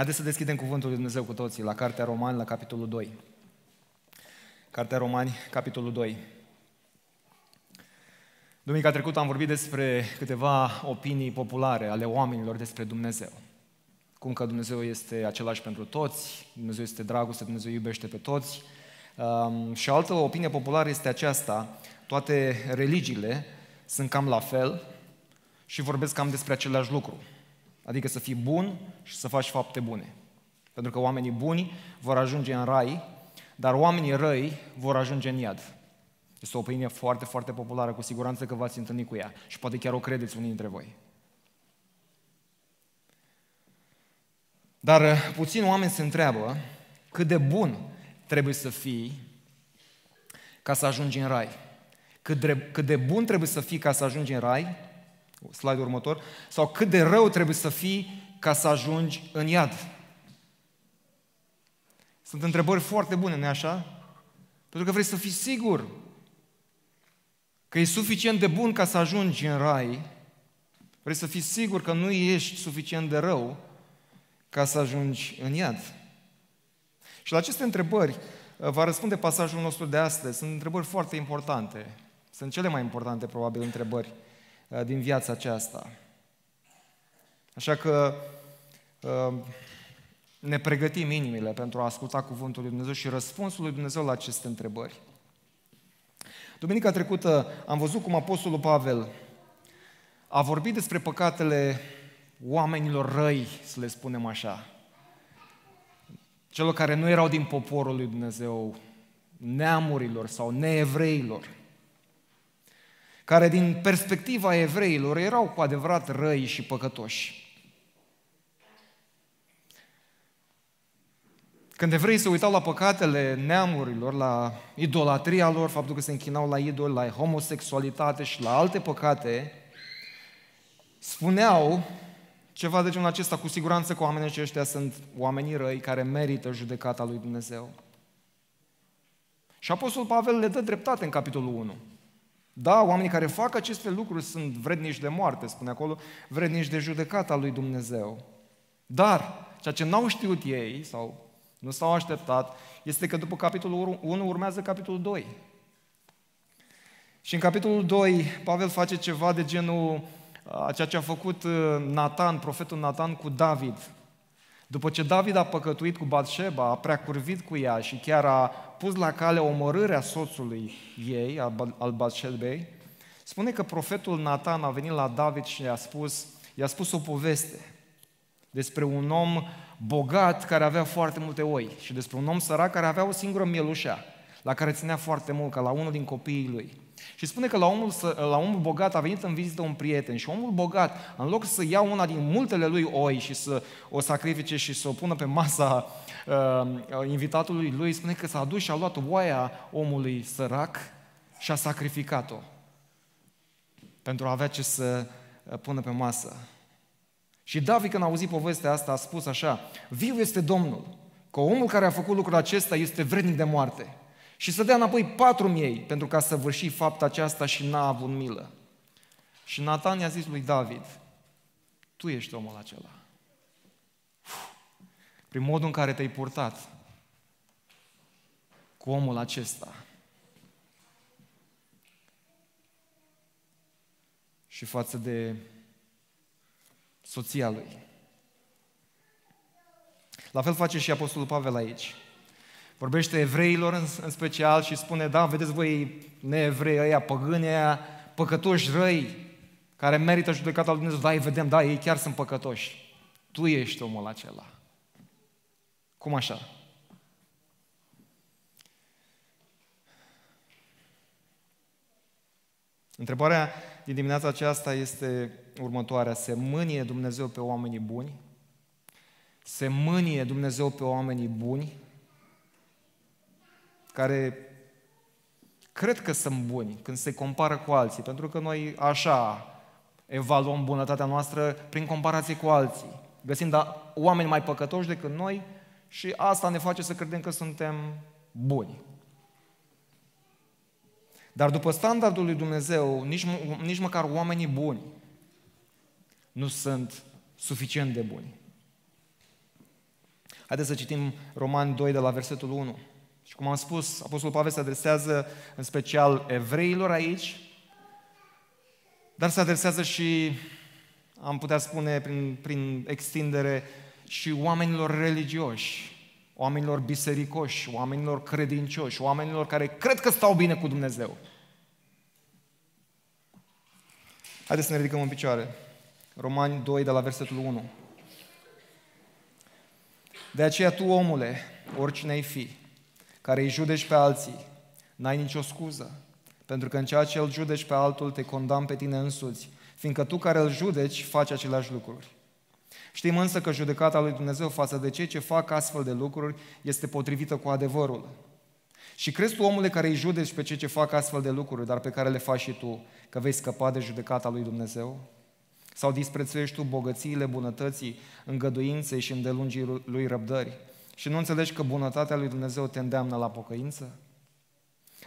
Haideți să deschidem Cuvântul Lui Dumnezeu cu toții la Cartea Romani, la capitolul 2. Cartea Romani, capitolul 2. Duminica trecută am vorbit despre câteva opinii populare ale oamenilor despre Dumnezeu. Cum că Dumnezeu este același pentru toți, Dumnezeu este dragoste, Dumnezeu iubește pe toți. Um, și o altă opinie populară este aceasta, toate religiile sunt cam la fel și vorbesc cam despre același lucru. Adică să fii bun și să faci fapte bune. Pentru că oamenii buni vor ajunge în rai, dar oamenii răi vor ajunge în iad. Este o opinie foarte, foarte populară, cu siguranță că v-ați întâlnit cu ea și poate chiar o credeți unii dintre voi. Dar uh, puțin oameni se întreabă cât de bun trebuie să fii ca să ajungi în rai. Cât de, cât de bun trebuie să fii ca să ajungi în rai slide următor, sau cât de rău trebuie să fii ca să ajungi în iad. Sunt întrebări foarte bune, nu așa? Pentru că vrei să fii sigur că e suficient de bun ca să ajungi în rai, vrei să fii sigur că nu ești suficient de rău ca să ajungi în iad. Și la aceste întrebări uh, va răspunde pasajul nostru de astăzi. Sunt întrebări foarte importante. Sunt cele mai importante, probabil, întrebări Uh, din viața aceasta. Așa că uh, ne pregătim inimile pentru a asculta cuvântul lui Dumnezeu și răspunsul lui Dumnezeu la aceste întrebări. Duminica trecută am văzut cum Apostolul Pavel a vorbit despre păcatele oamenilor răi, să le spunem așa, celor care nu erau din poporul lui Dumnezeu, neamurilor sau neevreilor care din perspectiva evreilor erau cu adevărat răi și păcătoși. Când evrei se uitau la păcatele neamurilor, la idolatria lor, faptul că se închinau la idoli, la homosexualitate și la alte păcate, spuneau ceva de genul acesta, cu siguranță că oamenii aceștia sunt oamenii răi care merită judecata lui Dumnezeu. Și Apostol Pavel le dă dreptate în capitolul 1. Da, oamenii care fac aceste lucruri sunt vrednici de moarte, spune acolo, vrednici de judecata lui Dumnezeu. Dar, ceea ce n-au știut ei, sau nu s-au așteptat, este că după capitolul 1 urmează capitolul 2. Și în capitolul 2, Pavel face ceva de genul a ceea ce a făcut Nathan, profetul Nathan cu David. După ce David a păcătuit cu Batșeba, a prea curvit cu ea și chiar a pus la cale omorârea soțului ei, al Batșelbei, spune că profetul Nathan a venit la David și i-a spus, i-a spus o poveste despre un om bogat care avea foarte multe oi și despre un om sărac care avea o singură mielușă la care ținea foarte mult, ca la unul din copiii lui. Și spune că la omul, la omul bogat a venit în vizită un prieten și omul bogat, în loc să ia una din multele lui oi și să o sacrifice și să o pună pe masa uh, invitatului lui spune că s-a dus și a luat oaia omului sărac și a sacrificat-o pentru a avea ce să uh, pună pe masă. Și David, când a auzit povestea asta, a spus așa, viu este Domnul, că omul care a făcut lucrul acesta este vrednic de moarte și să dea înapoi patru miei pentru ca să vârși fapta aceasta și n-a avut milă. Și Nathan i-a zis lui David, tu ești omul acela prin modul în care te-ai purtat cu omul acesta. Și față de soția lui. La fel face și Apostolul Pavel aici. Vorbește evreilor în, special și spune, da, vedeți voi neevrei ăia, păgâni ăia, păcătoși răi, care merită judecata lui Dumnezeu, da, îi vedem, da, ei chiar sunt păcătoși. Tu ești omul acela. Cum așa? Întrebarea din dimineața aceasta este următoarea. Se mânie Dumnezeu pe oamenii buni? Se mânie Dumnezeu pe oamenii buni care cred că sunt buni când se compară cu alții, pentru că noi așa evaluăm bunătatea noastră prin comparație cu alții, Găsim da oameni mai păcătoși decât noi și asta ne face să credem că suntem buni. Dar după standardul lui Dumnezeu, nici, nici măcar oamenii buni nu sunt suficient de buni. Haideți să citim Romani 2 de la versetul 1. Și cum am spus, Apostolul Pavel se adresează în special evreilor aici, dar se adresează și, am putea spune prin, prin extindere, și oamenilor religioși, oamenilor bisericoși, oamenilor credincioși, oamenilor care cred că stau bine cu Dumnezeu. Haideți să ne ridicăm în picioare. Romani 2, de la versetul 1. De aceea tu, omule, oricine ai fi, care îi judeci pe alții, n-ai nicio scuză, pentru că în ceea ce îl judeci pe altul, te condamn pe tine însuți, fiindcă tu care îl judeci, faci aceleași lucruri. Știm însă că judecata lui Dumnezeu față de cei ce fac astfel de lucruri este potrivită cu adevărul. Și crezi tu, omule, care îi judeci pe cei ce fac astfel de lucruri, dar pe care le faci și tu, că vei scăpa de judecata lui Dumnezeu? Sau disprețuiești tu bogățiile bunătății, îngăduinței și îndelungii lui răbdări? Și nu înțelegi că bunătatea lui Dumnezeu te îndeamnă la pocăință?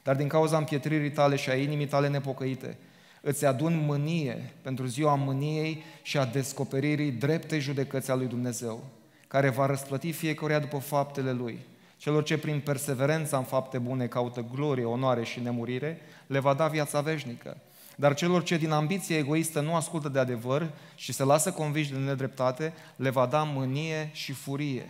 Dar din cauza împietririi tale și a inimii tale nepocăite, îți adun mânie pentru ziua mâniei și a descoperirii dreptei judecăți a lui Dumnezeu, care va răsplăti fiecăruia după faptele lui. Celor ce prin perseverența în fapte bune caută glorie, onoare și nemurire, le va da viața veșnică. Dar celor ce din ambiție egoistă nu ascultă de adevăr și se lasă conviși de nedreptate, le va da mânie și furie.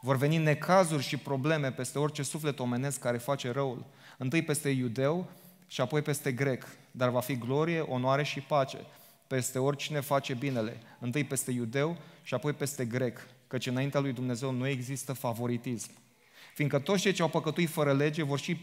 Vor veni necazuri și probleme peste orice suflet omenesc care face răul, întâi peste iudeu și apoi peste grec, dar va fi glorie, onoare și pace peste oricine face binele, întâi peste iudeu și apoi peste grec, căci înaintea lui Dumnezeu nu există favoritism. Fiindcă toți cei ce au păcătuit fără lege vor și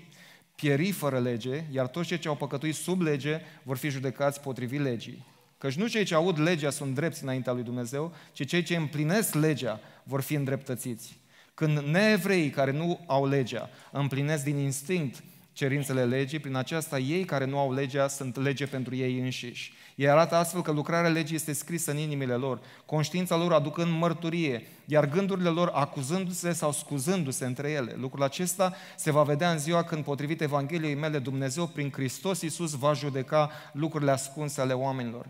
pieri fără lege, iar toți cei ce au păcătuit sub lege vor fi judecați potrivit legii. Căci nu cei ce aud legea sunt drepți înaintea lui Dumnezeu, ci cei ce împlinesc legea vor fi îndreptățiți. Când neevreii care nu au legea împlinesc din instinct cerințele legii, prin aceasta ei care nu au legea sunt lege pentru ei înșiși. Ei arată astfel că lucrarea legii este scrisă în inimile lor, conștiința lor aducând mărturie, iar gândurile lor acuzându-se sau scuzându-se între ele. Lucrul acesta se va vedea în ziua când, potrivit Evangheliei mele, Dumnezeu prin Hristos Iisus va judeca lucrurile ascunse ale oamenilor.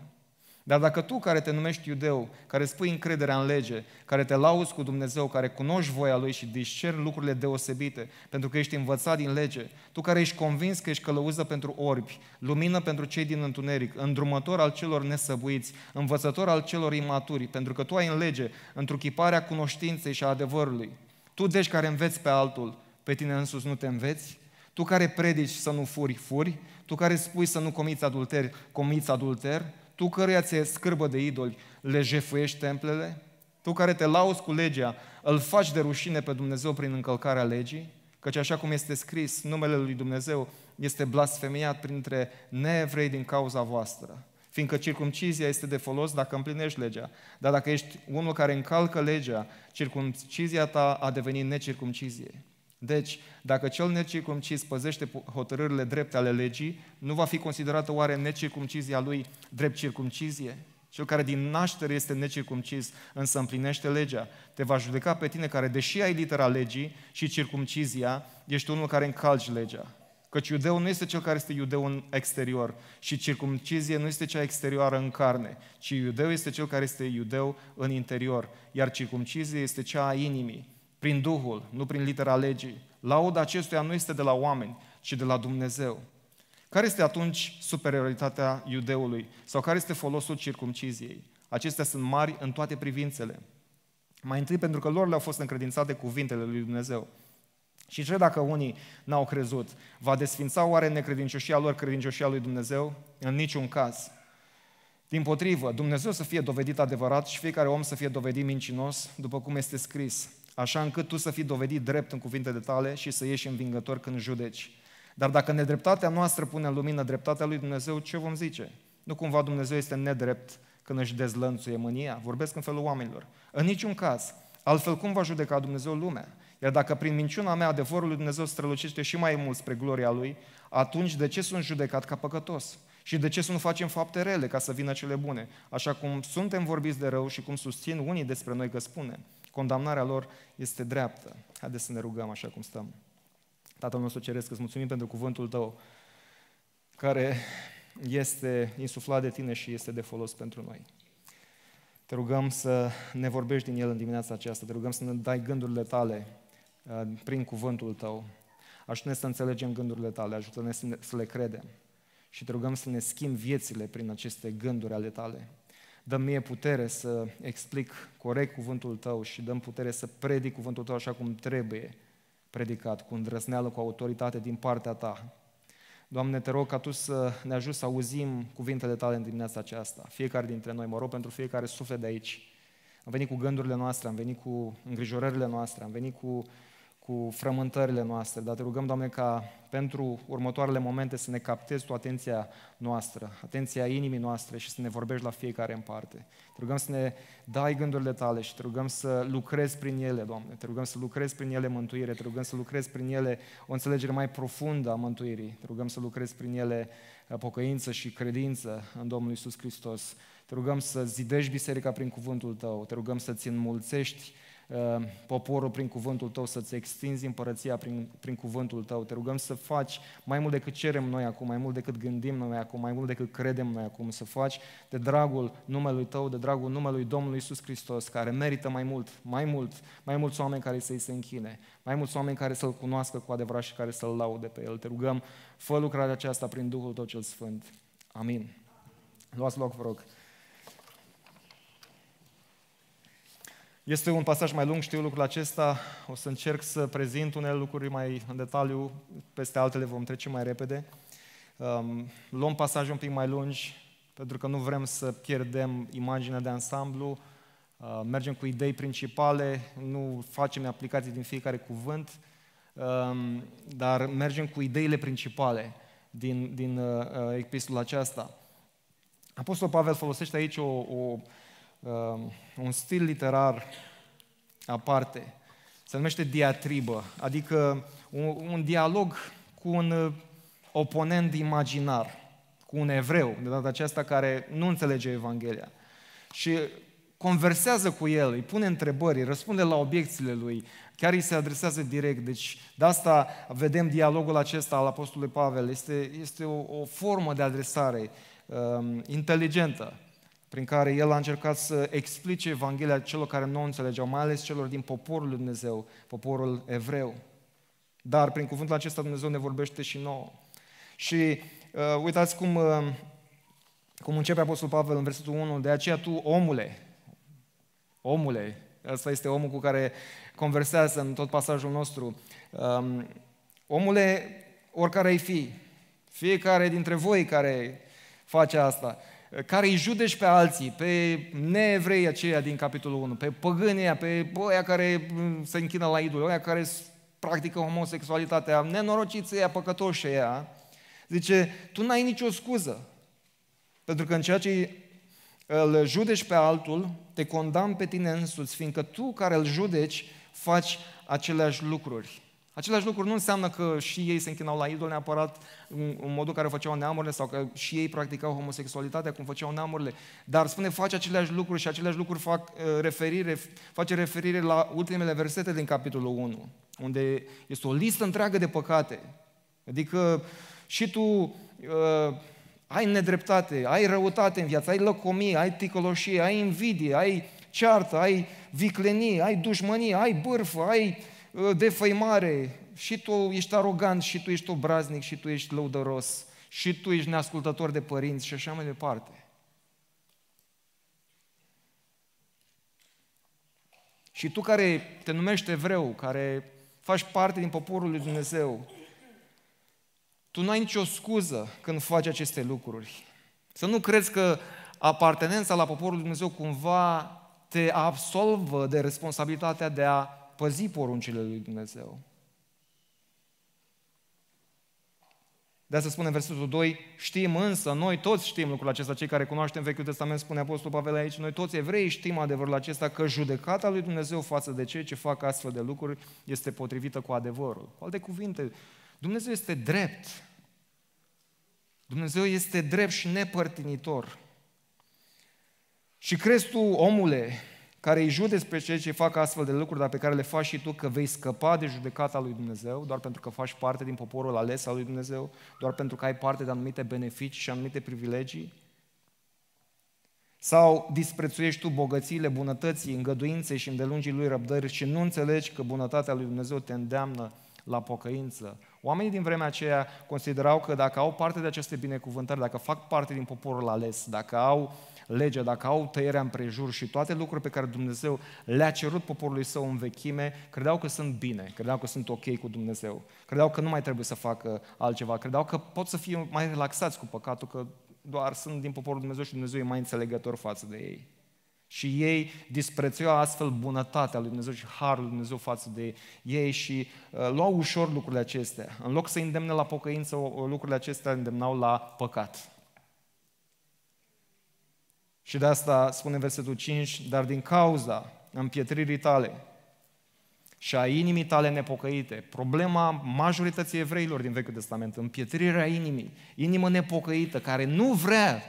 Dar dacă tu care te numești iudeu, care spui încrederea în lege, care te lauzi cu Dumnezeu, care cunoști voia Lui și discerni lucrurile deosebite, pentru că ești învățat din lege, tu care ești convins că ești călăuză pentru orbi, lumină pentru cei din întuneric, îndrumător al celor nesăbuiți, învățător al celor imaturi, pentru că tu ai în lege întruchiparea cunoștinței și a adevărului. Tu deci care înveți pe altul, pe tine însuți nu te înveți? Tu care predici să nu furi, furi? Tu care spui să nu comiți adulter, comiți adulter? Tu căruia ți-e scârbă de idoli, le jefuiești templele? Tu care te lauzi cu legea, îl faci de rușine pe Dumnezeu prin încălcarea legii? Căci așa cum este scris, numele lui Dumnezeu este blasfemiat printre neevrei din cauza voastră. Fiindcă circumcizia este de folos dacă împlinești legea. Dar dacă ești unul care încalcă legea, circumcizia ta a devenit necircumcizie. Deci, dacă cel necircumcis păzește hotărârile drepte ale legii, nu va fi considerată oare necircumcizia lui drept circumcizie? Cel care din naștere este necircumcis, însă împlinește legea, te va judeca pe tine care, deși ai litera legii și circumcizia, ești unul care încalci legea. Căci iudeul nu este cel care este iudeu în exterior și circumcizie nu este cea exterioară în carne, ci iudeu este cel care este iudeu în interior, iar circumcizie este cea a inimii prin Duhul, nu prin litera legii. Lauda acestuia nu este de la oameni, ci de la Dumnezeu. Care este atunci superioritatea iudeului? Sau care este folosul circumciziei? Acestea sunt mari în toate privințele. Mai întâi pentru că lor le-au fost încredințate cuvintele lui Dumnezeu. Și ce dacă unii n-au crezut? Va desfința oare necredincioșia lor credincioșia lui Dumnezeu? În niciun caz. Din potrivă, Dumnezeu să fie dovedit adevărat și fiecare om să fie dovedit mincinos, după cum este scris așa încât tu să fii dovedit drept în cuvintele tale și să ieși învingător când judeci. Dar dacă nedreptatea noastră pune în lumină dreptatea lui Dumnezeu, ce vom zice? Nu cumva Dumnezeu este nedrept când își dezlănțuie mânia? Vorbesc în felul oamenilor. În niciun caz. Altfel cum va judeca Dumnezeu lumea? Iar dacă prin minciuna mea adevărul lui Dumnezeu strălucește și mai mult spre gloria Lui, atunci de ce sunt judecat ca păcătos? Și de ce să nu facem fapte rele ca să vină cele bune? Așa cum suntem vorbiți de rău și cum susțin unii despre noi că spunem condamnarea lor este dreaptă. Haideți să ne rugăm așa cum stăm. Tatăl nostru Ceresc, îți mulțumim pentru cuvântul tău care este insuflat de tine și este de folos pentru noi. Te rugăm să ne vorbești din el în dimineața aceasta, te rugăm să ne dai gândurile tale uh, prin cuvântul tău. Ajută-ne să înțelegem gândurile tale, ajută-ne să le credem și te rugăm să ne schimbi viețile prin aceste gânduri ale tale dăm mie putere să explic corect cuvântul tău și dăm putere să predic cuvântul tău așa cum trebuie predicat, cu îndrăzneală, cu autoritate din partea ta. Doamne, te rog ca Tu să ne ajuți să auzim cuvintele Tale în dimineața aceasta, fiecare dintre noi, mă rog pentru fiecare suflet de aici. Am venit cu gândurile noastre, am venit cu îngrijorările noastre, am venit cu cu frământările noastre, dar te rugăm, Doamne, ca pentru următoarele momente să ne captezi tu atenția noastră, atenția inimii noastre și să ne vorbești la fiecare în parte. Te rugăm să ne dai gândurile tale și te rugăm să lucrezi prin ele, Doamne. Te rugăm să lucrezi prin ele mântuire, te rugăm să lucrezi prin ele o înțelegere mai profundă a mântuirii. Te rugăm să lucrezi prin ele uh, pocăință și credință în Domnul Isus Hristos. Te rugăm să zidești biserica prin cuvântul tău. Te rugăm să ți înmulțești Uh, poporul prin cuvântul tău, să-ți extinzi împărăția prin, prin cuvântul tău. Te rugăm să faci mai mult decât cerem noi acum, mai mult decât gândim noi acum, mai mult decât credem noi acum, să faci de dragul numelui tău, de dragul numelui Domnului Isus Hristos, care merită mai mult, mai mult, mai mulți oameni care să-i se închine, mai mulți oameni care să-L cunoască cu adevărat și care să-L laude pe El. Te rugăm, fă lucrarea aceasta prin Duhul Tău cel Sfânt. Amin. Luați loc, vă rog. Este un pasaj mai lung, știu lucrul acesta, o să încerc să prezint unele lucruri mai în detaliu, peste altele vom trece mai repede. Um, luăm pasaje un pic mai lungi, pentru că nu vrem să pierdem imaginea de ansamblu, uh, mergem cu idei principale, nu facem aplicații din fiecare cuvânt, um, dar mergem cu ideile principale din, din uh, uh epistola aceasta. Apostolul Pavel folosește aici o, o Um, un stil literar aparte. Se numește diatribă, adică un, un dialog cu un uh, oponent imaginar, cu un evreu, de data aceasta, care nu înțelege Evanghelia. Și conversează cu el, îi pune întrebări, îi răspunde la obiecțiile lui, chiar îi se adresează direct. Deci de asta vedem dialogul acesta al Apostolului Pavel. Este, este o, o formă de adresare um, inteligentă prin care el a încercat să explice Evanghelia celor care nu o înțelegeau, mai ales celor din poporul lui Dumnezeu, poporul evreu. Dar prin cuvântul acesta Dumnezeu ne vorbește și nouă. Și uh, uitați cum, uh, cum începe Apostol Pavel în versetul 1, de aceea tu, omule, omule, ăsta este omul cu care conversează în tot pasajul nostru, um, omule, oricare ai fi, fiecare dintre voi care face asta, care îi judeci pe alții, pe neevrei aceia din capitolul 1, pe păgânia, pe oia care mm, se închină la idol, oia care practică homosexualitatea, nenorociții aia, păcătoși ea, zice, tu n-ai nicio scuză. Pentru că în ceea ce îl judeci pe altul, te condamn pe tine însuți, fiindcă tu care îl judeci, faci aceleași lucruri. Același lucru nu înseamnă că și ei se închinau la idol neapărat în, în modul care făceau neamurile sau că și ei practicau homosexualitatea cum făceau neamurile. Dar spune, face aceleași lucruri și aceleași lucruri fac uh, referire, face referire la ultimele versete din capitolul 1, unde este o listă întreagă de păcate. Adică și tu uh, ai nedreptate, ai răutate în viață, ai lăcomie, ai ticoloșie, ai invidie, ai ceartă, ai viclenie, ai dușmănie, ai bârfă, ai uh, Uh, defăimare, și tu ești arogant, și tu ești obraznic, și tu ești lăudăros, și tu ești neascultător de părinți și așa mai departe. Și tu care te numești evreu, care faci parte din poporul lui Dumnezeu, tu n-ai nicio scuză când faci aceste lucruri. Să nu crezi că apartenența la poporul lui Dumnezeu cumva te absolvă de responsabilitatea de a păzi poruncile lui Dumnezeu. De asta spune versetul 2, știm însă, noi toți știm lucrul acesta, cei care cunoaștem Vechiul Testament, spune Apostolul Pavel aici, noi toți evrei știm adevărul acesta că judecata lui Dumnezeu față de cei ce fac astfel de lucruri este potrivită cu adevărul. Cu alte cuvinte, Dumnezeu este drept. Dumnezeu este drept și nepărtinitor. Și crezi tu, omule, care îi judeci pe cei ce fac astfel de lucruri, dar pe care le faci și tu, că vei scăpa de judecata lui Dumnezeu, doar pentru că faci parte din poporul ales al lui Dumnezeu, doar pentru că ai parte de anumite beneficii și anumite privilegii? Sau disprețuiești tu bogățiile bunătății, îngăduinței și îndelungii lui răbdări și nu înțelegi că bunătatea lui Dumnezeu te îndeamnă la pocăință. Oamenii din vremea aceea considerau că dacă au parte de aceste binecuvântări, dacă fac parte din poporul ales, dacă au legea, dacă au tăierea împrejur și toate lucrurile pe care Dumnezeu le-a cerut poporului său în vechime, credeau că sunt bine, credeau că sunt ok cu Dumnezeu, credeau că nu mai trebuie să facă altceva, credeau că pot să fie mai relaxați cu păcatul, că doar sunt din poporul Dumnezeu și Dumnezeu e mai înțelegător față de ei. Și ei disprețuiau astfel bunătatea lui Dumnezeu și harul lui Dumnezeu față de ei și uh, luau ușor lucrurile acestea. În loc să îndemne la pocăință, lucrurile acestea îndemnau la păcat. Și de asta spune versetul 5, dar din cauza împietririi tale și a inimii tale nepocăite, problema majorității evreilor din Vechiul Testament, împietrirea inimii, inimă nepocăită, care nu vrea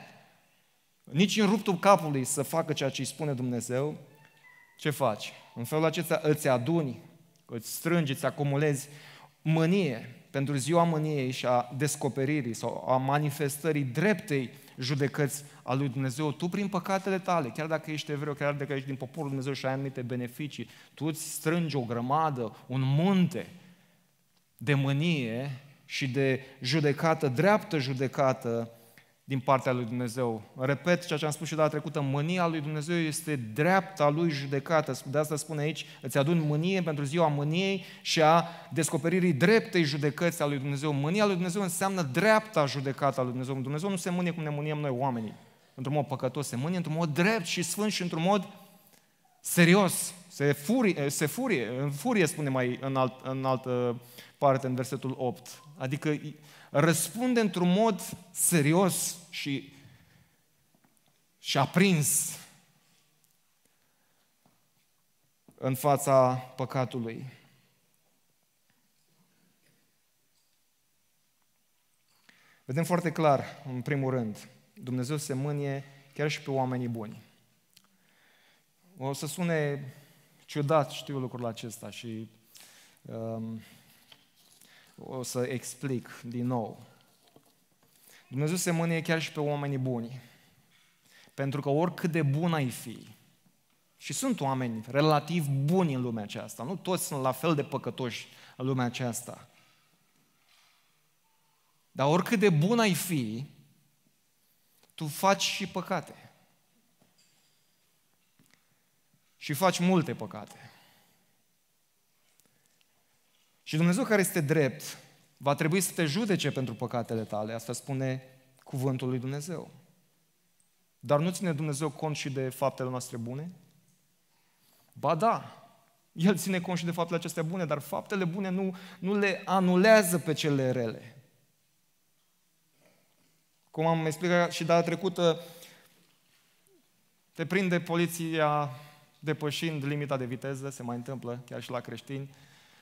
nici în ruptul capului să facă ceea ce îi spune Dumnezeu, ce faci? În felul acesta îți aduni, îți strângi, îți acumulezi mânie pentru ziua mâniei și a descoperirii sau a manifestării dreptei judecăți a lui Dumnezeu. Tu, prin păcatele tale, chiar dacă ești evreu, chiar dacă ești din poporul lui Dumnezeu și ai anumite beneficii, tu îți strângi o grămadă, un munte de mânie și de judecată, dreaptă judecată din partea lui Dumnezeu. Repet ceea ce am spus și data trecută, mânia lui Dumnezeu este dreapta lui judecată. De asta spune aici, îți adun mânie pentru ziua mâniei și a descoperirii dreptei judecății a lui Dumnezeu. Mânia lui Dumnezeu înseamnă dreapta judecată a lui Dumnezeu. Dumnezeu nu se mânie cum ne mâniem noi oamenii. Într-un mod păcătos se mânie, într-un mod drept și sfânt și într-un mod serios. Se furie, eh, se furie, în furie spune mai în, alt, în altă parte, în versetul 8. Adică răspunde într-un mod serios și, și aprins în fața păcatului. Vedem foarte clar, în primul rând, Dumnezeu se mânie chiar și pe oamenii buni. O să sune ciudat știu lucrul acesta și um, o să explic din nou. Dumnezeu se mânie chiar și pe oamenii buni. Pentru că oricât de bun ai fi, și sunt oameni relativ buni în lumea aceasta, nu toți sunt la fel de păcătoși în lumea aceasta. Dar oricât de bun ai fi, tu faci și păcate. și faci multe păcate. Și Dumnezeu care este drept va trebui să te judece pentru păcatele tale, asta spune cuvântul lui Dumnezeu. Dar nu ține Dumnezeu cont și de faptele noastre bune? Ba da, El ține cont și de faptele acestea bune, dar faptele bune nu, nu le anulează pe cele rele. Cum am explicat și data trecută, te prinde poliția depășind limita de viteză, se mai întâmplă chiar și la creștini,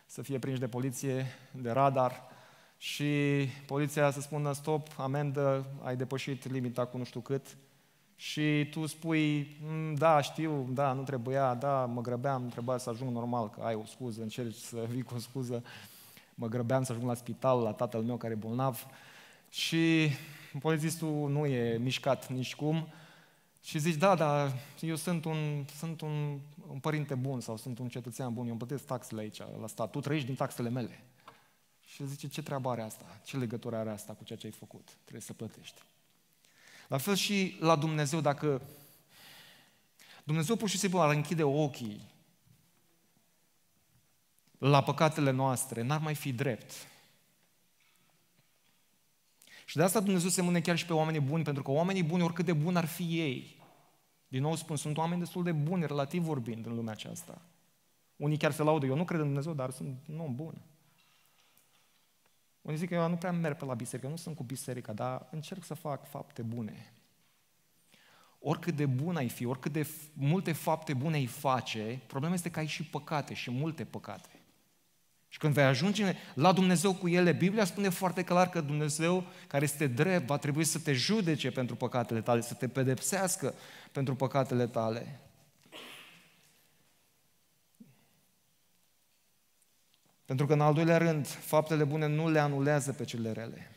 să fie prinși de poliție, de radar și poliția să spună stop, amendă, ai depășit limita cu nu știu cât și tu spui, mm, da, știu, da, nu trebuia, da, mă grăbeam, trebuia să ajung normal, că ai o scuză, încerci să vii cu o scuză, mă grăbeam să ajung la spital, la tatăl meu care e bolnav și polițistul nu e mișcat nici cum, și zici, da, da, eu sunt un, sunt un, un părinte bun sau sunt un cetățean bun, eu îmi plătesc taxele aici, la stat, tu trăiești din taxele mele. Și zice, ce treabă are asta? Ce legătură are asta cu ceea ce ai făcut? Trebuie să plătești. La fel și la Dumnezeu, dacă Dumnezeu pur și simplu ar închide ochii la păcatele noastre, n-ar mai fi drept. Și de asta Dumnezeu se mâne chiar și pe oamenii buni, pentru că oamenii buni, oricât de buni ar fi ei, din nou spun, sunt oameni destul de buni, relativ vorbind, în lumea aceasta. Unii chiar se laudă, eu nu cred în Dumnezeu, dar sunt un om bun. Unii zic că eu nu prea merg pe la biserică, nu sunt cu biserica, dar încerc să fac fapte bune. Oricât de bun ai fi, oricât de multe fapte bune ai face, problema este că ai și păcate și multe păcate. Și când vei ajunge la Dumnezeu cu ele, Biblia spune foarte clar că Dumnezeu, care este drept, va trebui să te judece pentru păcatele tale, să te pedepsească pentru păcatele tale. Pentru că, în al doilea rând, faptele bune nu le anulează pe cele rele.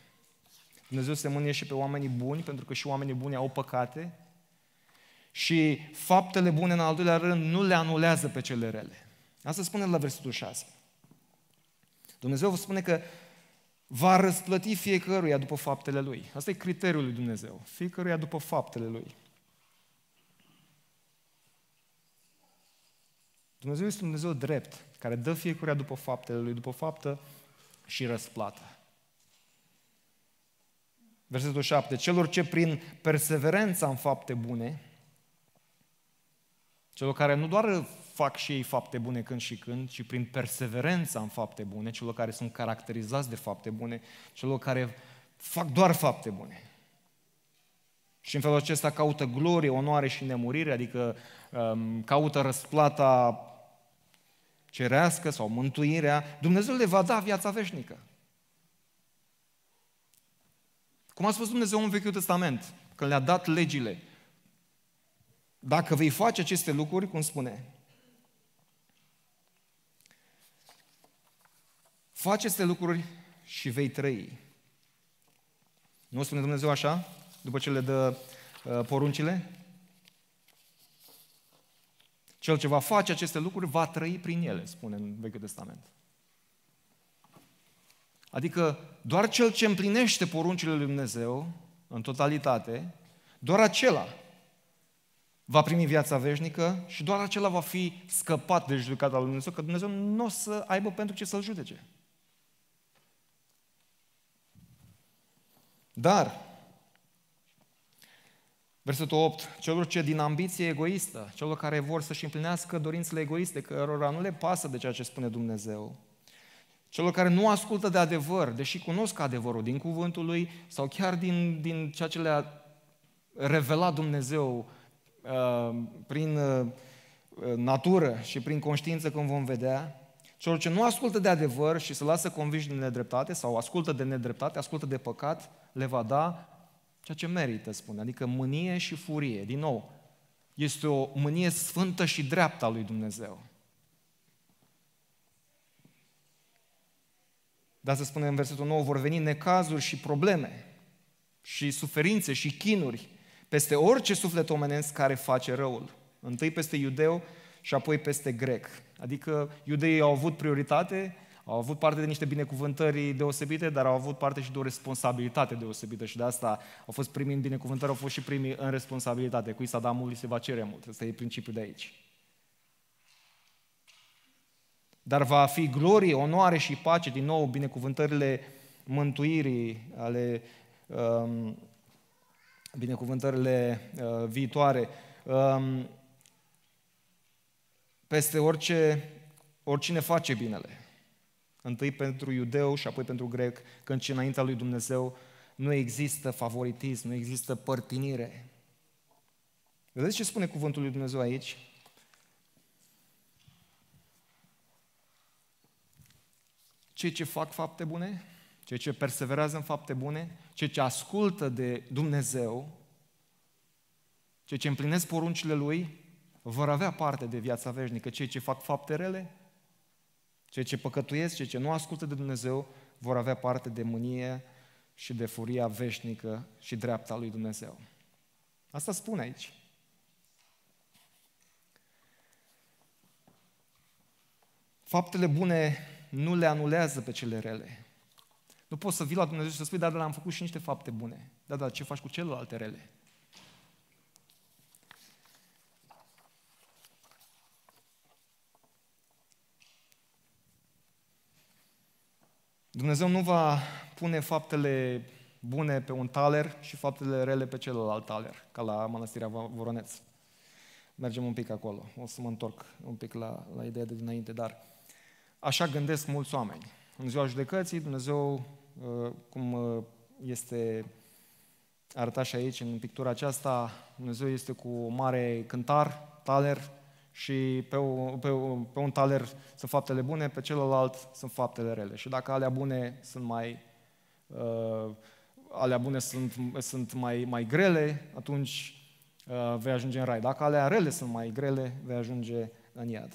Dumnezeu se mânie și pe oamenii buni, pentru că și oamenii buni au păcate. Și faptele bune, în al doilea rând, nu le anulează pe cele rele. Asta spune la versetul 6. Dumnezeu vă spune că va răsplăti fiecăruia după faptele lui. Asta e criteriul lui Dumnezeu. Fiecăruia după faptele lui. Dumnezeu este un Dumnezeu drept, care dă fiecăruia după faptele lui, după faptă și răsplată. Versetul 7. Celor ce prin perseverența în fapte bune, celor care nu doar fac și ei fapte bune când și când, ci prin perseverența în fapte bune, celor care sunt caracterizați de fapte bune, celor care fac doar fapte bune. Și în felul acesta caută glorie, onoare și nemurire, adică um, caută răsplata cerească sau mântuirea, Dumnezeu le va da viața veșnică. Cum a spus Dumnezeu în Vechiul Testament, când le-a dat legile. Dacă vei face aceste lucruri, cum spune, Face aceste lucruri și vei trăi. Nu spune Dumnezeu așa? După ce le dă uh, poruncile? Cel ce va face aceste lucruri va trăi prin ele, spune în Vechiul Testament. Adică doar cel ce împlinește poruncile lui Dumnezeu în totalitate, doar acela va primi viața veșnică și doar acela va fi scăpat de judecata lui Dumnezeu, că Dumnezeu nu o să aibă pentru ce să-l judece. Dar, versetul 8, celor ce din ambiție egoistă, celor care vor să-și împlinească dorințele egoiste, cărora nu le pasă de ceea ce spune Dumnezeu, celor care nu ascultă de adevăr, deși cunosc adevărul din cuvântul lui sau chiar din, din ceea ce le-a revelat Dumnezeu uh, prin uh, natură și prin conștiință când vom vedea, celor ce nu ascultă de adevăr și se lasă conviși de nedreptate sau ascultă de nedreptate, ascultă de păcat, le va da ceea ce merită, spune, adică mânie și furie. Din nou, este o mânie sfântă și dreaptă a lui Dumnezeu. Dar se spune în versetul 9, vor veni necazuri și probleme și suferințe și chinuri peste orice suflet omenesc care face răul. Întâi peste iudeu și apoi peste grec. Adică iudeii au avut prioritate, au avut parte de niște binecuvântări deosebite, dar au avut parte și de o responsabilitate deosebită și de asta au fost primii în binecuvântări, au fost și primii în responsabilitate. Cui s-a dat mult, se va cere mult. Asta e principiul de aici. Dar va fi glorie, onoare și pace, din nou, binecuvântările mântuirii, ale um, binecuvântările uh, viitoare. Um, peste orice, oricine face binele. Întâi pentru iudeu și apoi pentru grec, când înaintea lui Dumnezeu nu există favoritism, nu există părtinire. Vedeți ce spune cuvântul lui Dumnezeu aici? Cei ce fac fapte bune, cei ce perseverează în fapte bune, cei ce ascultă de Dumnezeu, cei ce împlinesc poruncile Lui, vor avea parte de viața veșnică. Cei ce fac fapte rele cei ce păcătuiesc, cei ce nu ascultă de Dumnezeu, vor avea parte de mânie și de furia veșnică și dreapta lui Dumnezeu. Asta spune aici. Faptele bune nu le anulează pe cele rele. Nu poți să vii la Dumnezeu și să spui, da, dar am făcut și niște fapte bune. Da, dar ce faci cu celelalte rele? Dumnezeu nu va pune faptele bune pe un taler și faptele rele pe celălalt taler, ca la Mănăstirea Voroneț. Mergem un pic acolo, o să mă întorc un pic la, la ideea de dinainte, dar așa gândesc mulți oameni. În ziua judecății, Dumnezeu, uh, cum uh, este arătat și aici, în pictura aceasta, Dumnezeu este cu mare cântar, taler, și pe, o, pe, o, pe un taler sunt faptele bune, pe celălalt sunt faptele rele. Și dacă alea bune sunt mai uh, alea bune sunt, sunt mai, mai grele, atunci uh, vei ajunge în rai. Dacă alea rele sunt mai grele, vei ajunge în iad.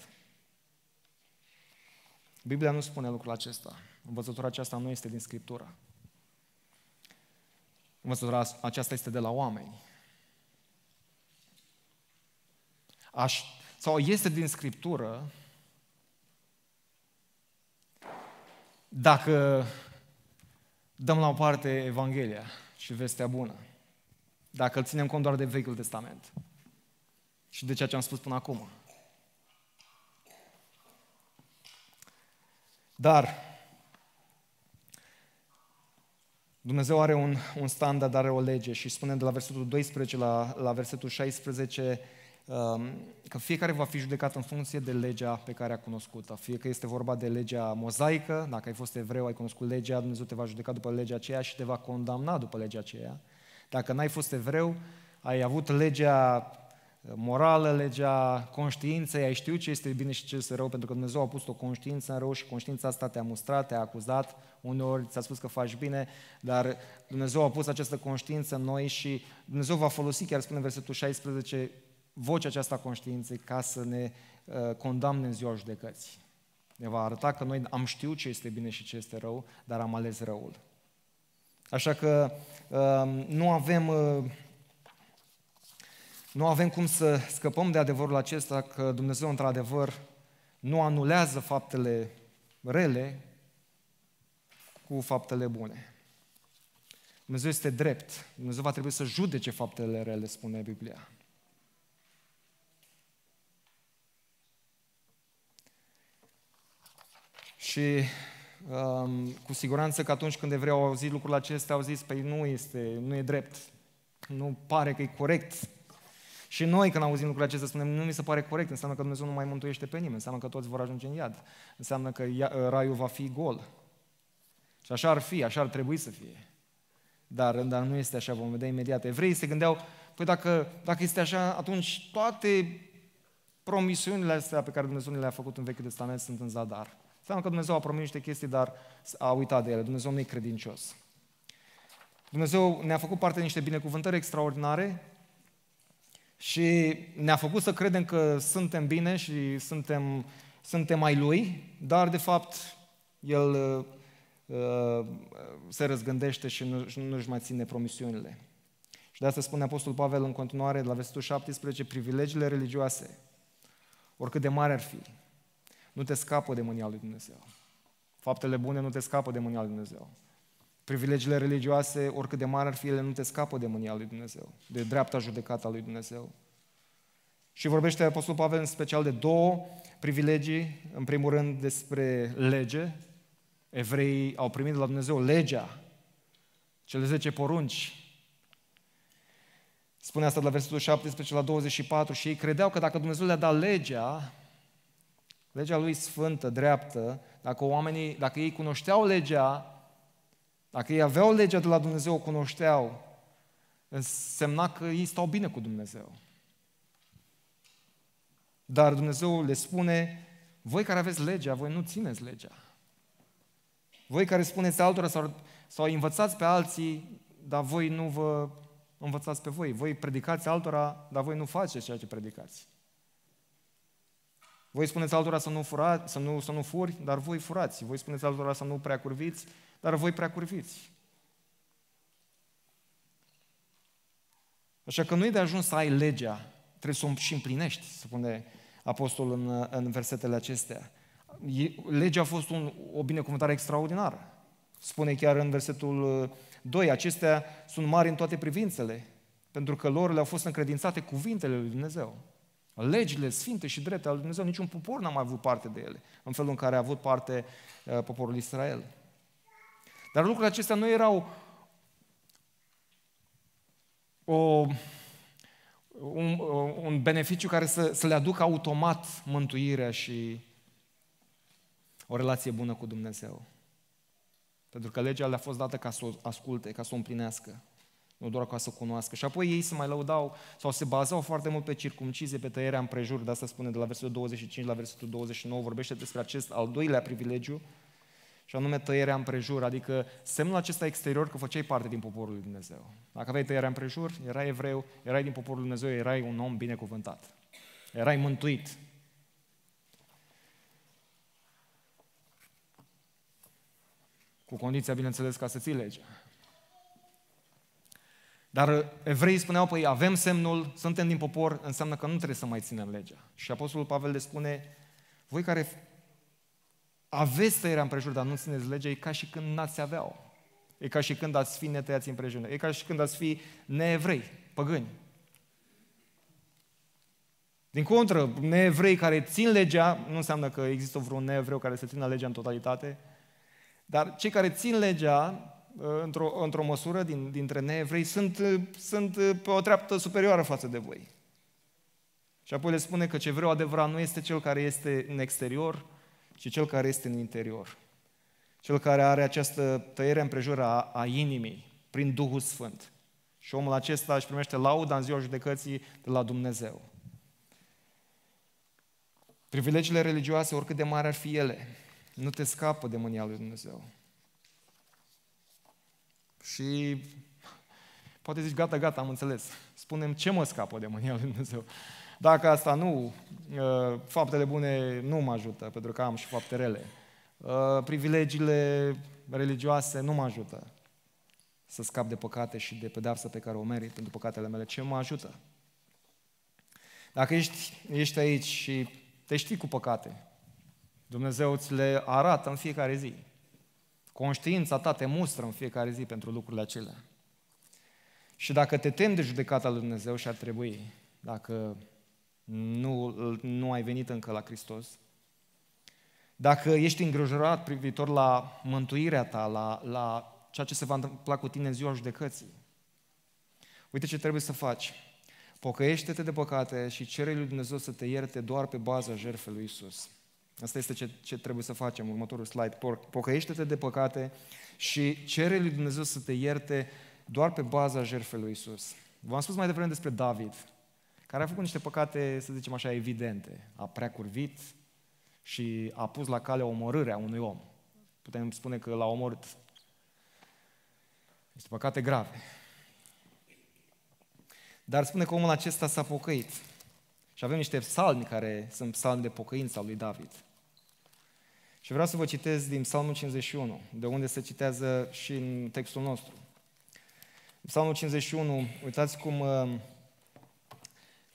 Biblia nu spune lucrul acesta. Învățătura aceasta nu este din Scriptura. Învățătura aceasta este de la oameni. Aș sau este din Scriptură, dacă dăm la o parte Evanghelia și vestea bună, dacă îl ținem cont doar de Vechiul Testament și de ceea ce am spus până acum. Dar Dumnezeu are un, un standard, are o lege și spune de la versetul 12 la, la versetul 16 Um, că fiecare va fi judecat în funcție de legea pe care a cunoscut-o. Fie că este vorba de legea mozaică, dacă ai fost evreu, ai cunoscut legea, Dumnezeu te va judeca după legea aceea și te va condamna după legea aceea. Dacă n-ai fost evreu, ai avut legea uh, morală, legea conștiinței, ai știut ce este bine și ce este rău, pentru că Dumnezeu a pus o conștiință în rău și conștiința asta te-a mustrat, te-a acuzat, uneori ți-a spus că faci bine, dar Dumnezeu a pus această conștiință în noi și Dumnezeu va folosi, chiar spune în versetul 16, vocea aceasta conștiinței ca să ne uh, condamne în ziua judecății. Ne va arăta că noi am știut ce este bine și ce este rău, dar am ales răul. Așa că um, nu avem, uh, nu avem cum să scăpăm de adevărul acesta că Dumnezeu într-adevăr nu anulează faptele rele cu faptele bune. Dumnezeu este drept. Dumnezeu va trebui să judece faptele rele, spune Biblia. Și um, cu siguranță că atunci când evrei au auzit lucrurile acestea au zis, păi nu este, nu e drept, nu pare că e corect. Și noi când auzim lucrurile acestea spunem, nu mi se pare corect, înseamnă că Dumnezeu nu mai mântuiește pe nimeni, înseamnă că toți vor ajunge în iad, înseamnă că uh, raiul va fi gol. Și așa ar fi, așa ar trebui să fie. Dar, dar nu este așa, vom vedea imediat. Evreii se gândeau, păi dacă, dacă este așa, atunci toate promisiunile astea pe care Dumnezeu le-a făcut în Vechiul Testament sunt în zadar. Înseamnă că Dumnezeu a promis niște chestii, dar a uitat de ele. Dumnezeu nu e credincios. Dumnezeu ne-a făcut parte de niște binecuvântări extraordinare și ne-a făcut să credem că suntem bine și suntem, suntem ai Lui, dar de fapt El uh, se răzgândește și nu, nu-și mai ține promisiunile. Și de asta spune Apostol Pavel în continuare, la versetul 17, privilegiile religioase, oricât de mari ar fi, nu te scapă de mânia lui Dumnezeu. Faptele bune nu te scapă de mânia lui Dumnezeu. Privilegiile religioase, oricât de mari ar fi ele, nu te scapă de mânia lui Dumnezeu, de dreapta a lui Dumnezeu. Și vorbește Apostolul Pavel în special de două privilegii, în primul rând despre lege. Evreii au primit de la Dumnezeu legea, cele 10 porunci. Spune asta de la versetul 17 la 24 și ei credeau că dacă Dumnezeu le-a dat legea, legea lui sfântă, dreaptă, dacă oamenii, dacă ei cunoșteau legea, dacă ei aveau legea de la Dumnezeu, o cunoșteau, însemna că ei stau bine cu Dumnezeu. Dar Dumnezeu le spune, voi care aveți legea, voi nu țineți legea. Voi care spuneți altora sau, sau învățați pe alții, dar voi nu vă învățați pe voi. Voi predicați altora, dar voi nu faceți ceea ce predicați. Voi spuneți altora să nu, fura, să, nu, să nu furi, dar voi furați. Voi spuneți altora să nu prea curviți, dar voi prea curviți. Așa că nu e de ajuns să ai legea, trebuie să o și împlinești, spune apostolul în, în versetele acestea. Legea a fost un, o binecuvântare extraordinară. Spune chiar în versetul 2, uh, acestea sunt mari în toate privințele, pentru că lor le-au fost încredințate cuvintele lui Dumnezeu legile sfinte și drepte ale Dumnezeu, niciun popor n-a mai avut parte de ele, în felul în care a avut parte uh, poporul Israel. Dar lucrurile acestea nu erau o, un, un beneficiu care să, să le aducă automat mântuirea și o relație bună cu Dumnezeu. Pentru că legea le-a fost dată ca să o asculte, ca să o împlinească nu doar ca să cunoască. Și apoi ei se mai lăudau sau se bazau foarte mult pe circumcizie, pe tăierea împrejur, de asta spune de la versetul 25 la versetul 29, vorbește despre acest al doilea privilegiu, și anume tăierea împrejur, adică semnul acesta exterior că făceai parte din poporul lui Dumnezeu. Dacă aveai tăierea împrejur, erai evreu, erai din poporul lui Dumnezeu, erai un om binecuvântat, erai mântuit. Cu condiția, bineînțeles, ca să ții legea. Dar uh, evreii spuneau, păi avem semnul, suntem din popor, înseamnă că nu trebuie să mai ținem legea. Și Apostolul Pavel le spune, voi care aveți tăierea împrejur, dar nu țineți legea, e ca și când n-ați avea-o. E ca și când ați fi netăiați împrejur. E ca și când ați fi neevrei, păgâni. Din contră, neevrei care țin legea, nu înseamnă că există vreun neevreu care să țină legea în totalitate, dar cei care țin legea Uh, într-o, într măsură din, dintre neevrei sunt, uh, sunt uh, pe o treaptă superioară față de voi. Și apoi le spune că ce vreau adevărat nu este cel care este în exterior, ci cel care este în interior. Cel care are această tăiere împrejură a, a inimii, prin Duhul Sfânt. Și omul acesta își primește lauda în ziua judecății de la Dumnezeu. Privilegiile religioase, oricât de mari ar fi ele, nu te scapă de mânia lui Dumnezeu. Și poate zici, gata, gata, am înțeles. Spunem ce mă scapă de mânia lui Dumnezeu. Dacă asta nu, uh, faptele bune nu mă ajută, pentru că am și fapte rele. Uh, privilegiile religioase nu mă ajută să scap de păcate și de pedeapsa pe care o merit pentru păcatele mele. Ce mă ajută? Dacă ești, ești aici și te știi cu păcate, Dumnezeu ți le arată în fiecare zi. Conștiința ta te mustră în fiecare zi pentru lucrurile acelea. Și dacă te temi de judecata lui Dumnezeu și ar trebui, dacă nu, nu ai venit încă la Hristos, dacă ești îngrijorat privitor la mântuirea ta, la, la ceea ce se va întâmpla cu tine în ziua judecății, uite ce trebuie să faci. Pocăiește-te de păcate și cere lui Dumnezeu să te ierte doar pe baza lui Isus. Asta este ce, ce trebuie să facem, următorul slide. Pocăiește-te de păcate și cere lui Dumnezeu să te ierte doar pe baza jertfei lui Isus. V-am spus mai devreme despre David, care a făcut niște păcate, să zicem așa, evidente. A prea curvit și a pus la cale omorârea unui om. Putem spune că l-a omorât. Este păcate grave. Dar spune că omul acesta s-a pocăit. Și avem niște psalmi care sunt psalmi de pocăință al lui David. Și vreau să vă citez din Psalmul 51, de unde se citează și în textul nostru. Psalmul 51, uitați cum, uh,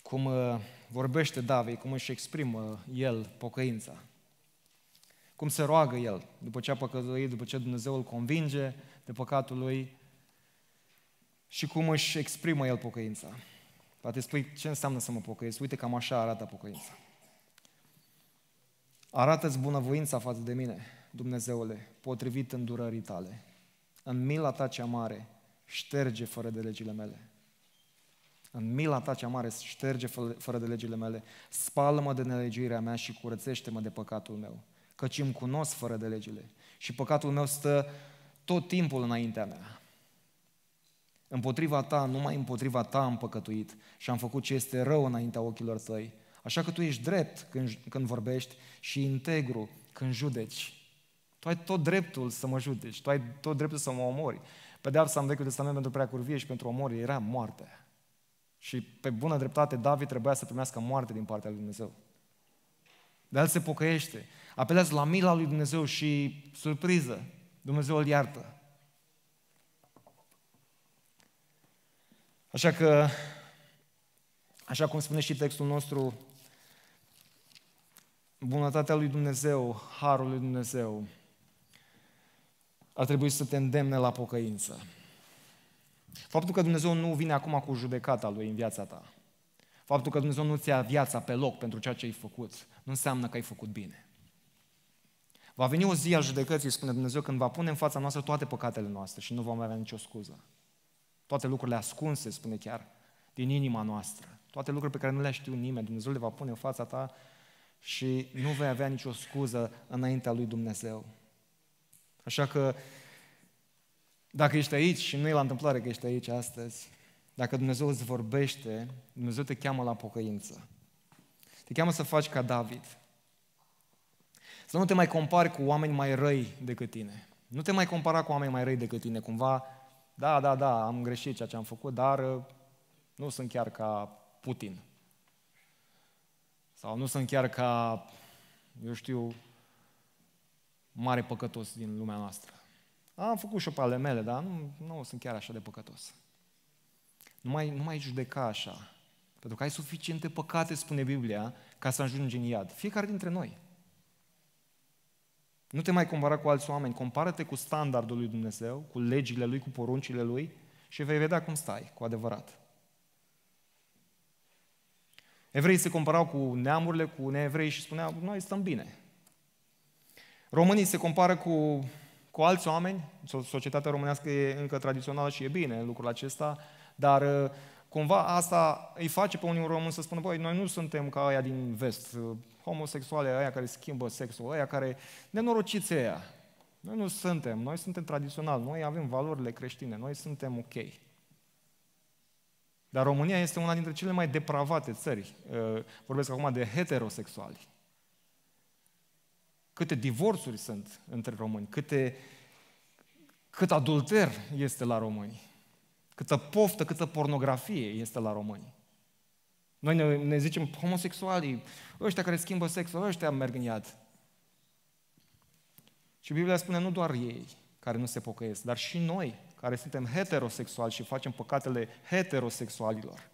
cum uh, vorbește David, cum își exprimă el pocăința. Cum se roagă el după ce a păcătuit, după ce Dumnezeu îl convinge de păcatul lui și cum își exprimă el pocăința. Poate spui ce înseamnă să mă pocăiesc. Uite cam așa arată pocăința. Arată-ți bunăvoința față de mine, Dumnezeule, potrivit îndurării tale. În mila ta cea mare, șterge fără de legile mele. În mila ta cea mare, șterge fără de legile mele. Spală-mă de nelegirea mea și curățește-mă de păcatul meu. Căci îmi cunosc fără de legile și păcatul meu stă tot timpul înaintea mea. Împotriva ta, numai împotriva ta am păcătuit și am făcut ce este rău înaintea ochilor tăi Așa că tu ești drept când, când vorbești și integru când judeci. Tu ai tot dreptul să mă judeci, tu ai tot dreptul să mă omori. Pedeapsa în Vechiul Testament pentru prea curvie și pentru omori era moarte. Și pe bună dreptate David trebuia să primească moarte din partea lui Dumnezeu. De el se pocăiește, apelează la mila lui Dumnezeu și, surpriză, Dumnezeu îl iartă. Așa că, așa cum spune și textul nostru, bunătatea lui Dumnezeu, harul lui Dumnezeu, ar trebui să te îndemne la pocăință. Faptul că Dumnezeu nu vine acum cu judecata lui în viața ta, faptul că Dumnezeu nu-ți ia viața pe loc pentru ceea ce ai făcut, nu înseamnă că ai făcut bine. Va veni o zi a judecății, spune Dumnezeu, când va pune în fața noastră toate păcatele noastre și nu vom avea nicio scuză. Toate lucrurile ascunse, spune chiar, din inima noastră. Toate lucrurile pe care nu le-a știut nimeni, Dumnezeu le va pune în fața ta și nu vei avea nicio scuză înaintea lui Dumnezeu. Așa că, dacă ești aici și nu e la întâmplare că ești aici astăzi, dacă Dumnezeu îți vorbește, Dumnezeu te cheamă la pocăință. Te cheamă să faci ca David. Să nu te mai compari cu oameni mai răi decât tine. Nu te mai compara cu oameni mai răi decât tine. Cumva, da, da, da, am greșit ceea ce am făcut, dar uh, nu sunt chiar ca Putin. Sau nu sunt chiar ca, eu știu, mare păcătos din lumea noastră. Am făcut și pe ale mele, dar nu, nu sunt chiar așa de păcătos. Nu mai, nu mai judeca așa. Pentru că ai suficiente păcate, spune Biblia, ca să ajungi în iad. Fiecare dintre noi. Nu te mai compara cu alți oameni, compară-te cu standardul lui Dumnezeu, cu legile lui, cu poruncile lui și vei vedea cum stai, cu adevărat. Evrei se comparau cu neamurile, cu neevrei și spuneau, noi stăm bine. Românii se compară cu, cu alți oameni, societatea românească e încă tradițională și e bine lucrul acesta, dar uh, cumva asta îi face pe unii români să spună, băi, noi nu suntem ca aia din vest, uh, homosexuale, aia care schimbă sexul, aia care nenorociți aia. Noi nu suntem, noi suntem tradițional, noi avem valorile creștine, noi suntem ok. Dar România este una dintre cele mai depravate țări. Ă, vorbesc acum de heterosexuali. Câte divorțuri sunt între români, câte, cât adulter este la români, câtă poftă, câtă pornografie este la români. Noi ne, ne zicem homosexualii, ăștia care schimbă sexul, ăștia merg în iad. Și Biblia spune nu doar ei care nu se pocăiesc, dar și noi care suntem heterosexuali și facem păcatele heterosexualilor.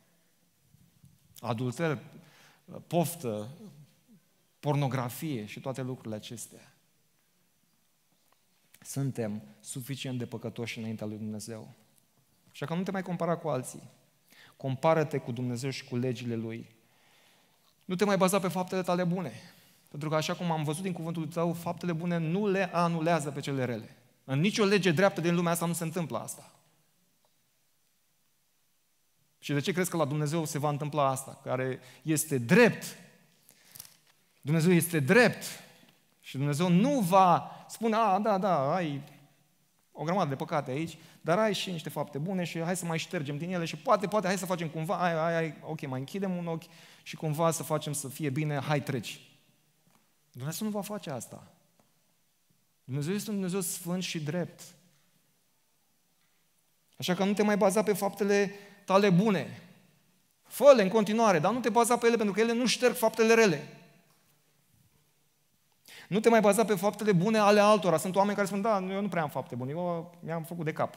Adulter, poftă, pornografie și toate lucrurile acestea. Suntem suficient de păcătoși înaintea lui Dumnezeu. Așa că nu te mai compara cu alții. Compară-te cu Dumnezeu și cu legile Lui. Nu te mai baza pe faptele tale bune. Pentru că așa cum am văzut din cuvântul tău, faptele bune nu le anulează pe cele rele. În nicio lege dreaptă din lumea asta nu se întâmplă asta. Și de ce crezi că la Dumnezeu se va întâmpla asta? Care este drept. Dumnezeu este drept. Și Dumnezeu nu va spune, a, da, da, ai o grămadă de păcate aici, dar ai și niște fapte bune și hai să mai ștergem din ele și poate, poate, hai să facem cumva, ai, ai, ai, ok, mai închidem un ochi și cumva să facem să fie bine, hai treci. Dumnezeu nu va face asta. Dumnezeu este un Dumnezeu sfânt și drept. Așa că nu te mai baza pe faptele tale bune. fă în continuare, dar nu te baza pe ele pentru că ele nu șterg faptele rele. Nu te mai baza pe faptele bune ale altora. Sunt oameni care spun, da, eu nu prea am fapte bune, eu mi-am făcut de cap.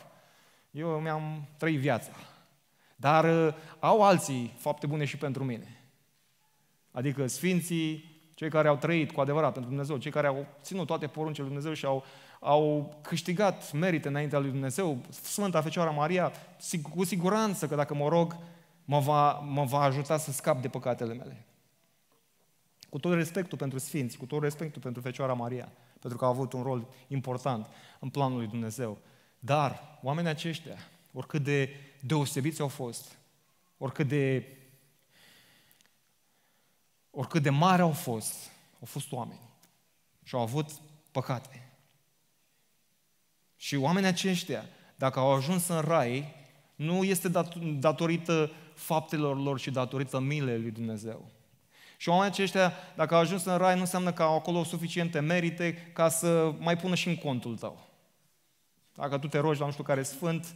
Eu mi-am trăit viața. Dar uh, au alții fapte bune și pentru mine. Adică sfinții, cei care au trăit cu adevărat pentru Dumnezeu, cei care au ținut toate poruncile lui Dumnezeu și au, au câștigat merite înaintea lui Dumnezeu, Sfânta Fecioara Maria, cu siguranță că dacă mă rog, mă va, mă va ajuta să scap de păcatele mele. Cu tot respectul pentru Sfinți, cu tot respectul pentru Fecioara Maria, pentru că a avut un rol important în planul lui Dumnezeu. Dar oamenii aceștia, oricât de deosebiți au fost, oricât de oricât de mari au fost, au fost oameni și au avut păcate. Și oamenii aceștia, dacă au ajuns în rai, nu este datorită faptelor lor, și datorită milei lui Dumnezeu. Și oamenii aceștia, dacă au ajuns în rai, nu înseamnă că au acolo suficiente merite ca să mai pună și în contul tău. Dacă tu te rogi la nu știu care sfânt,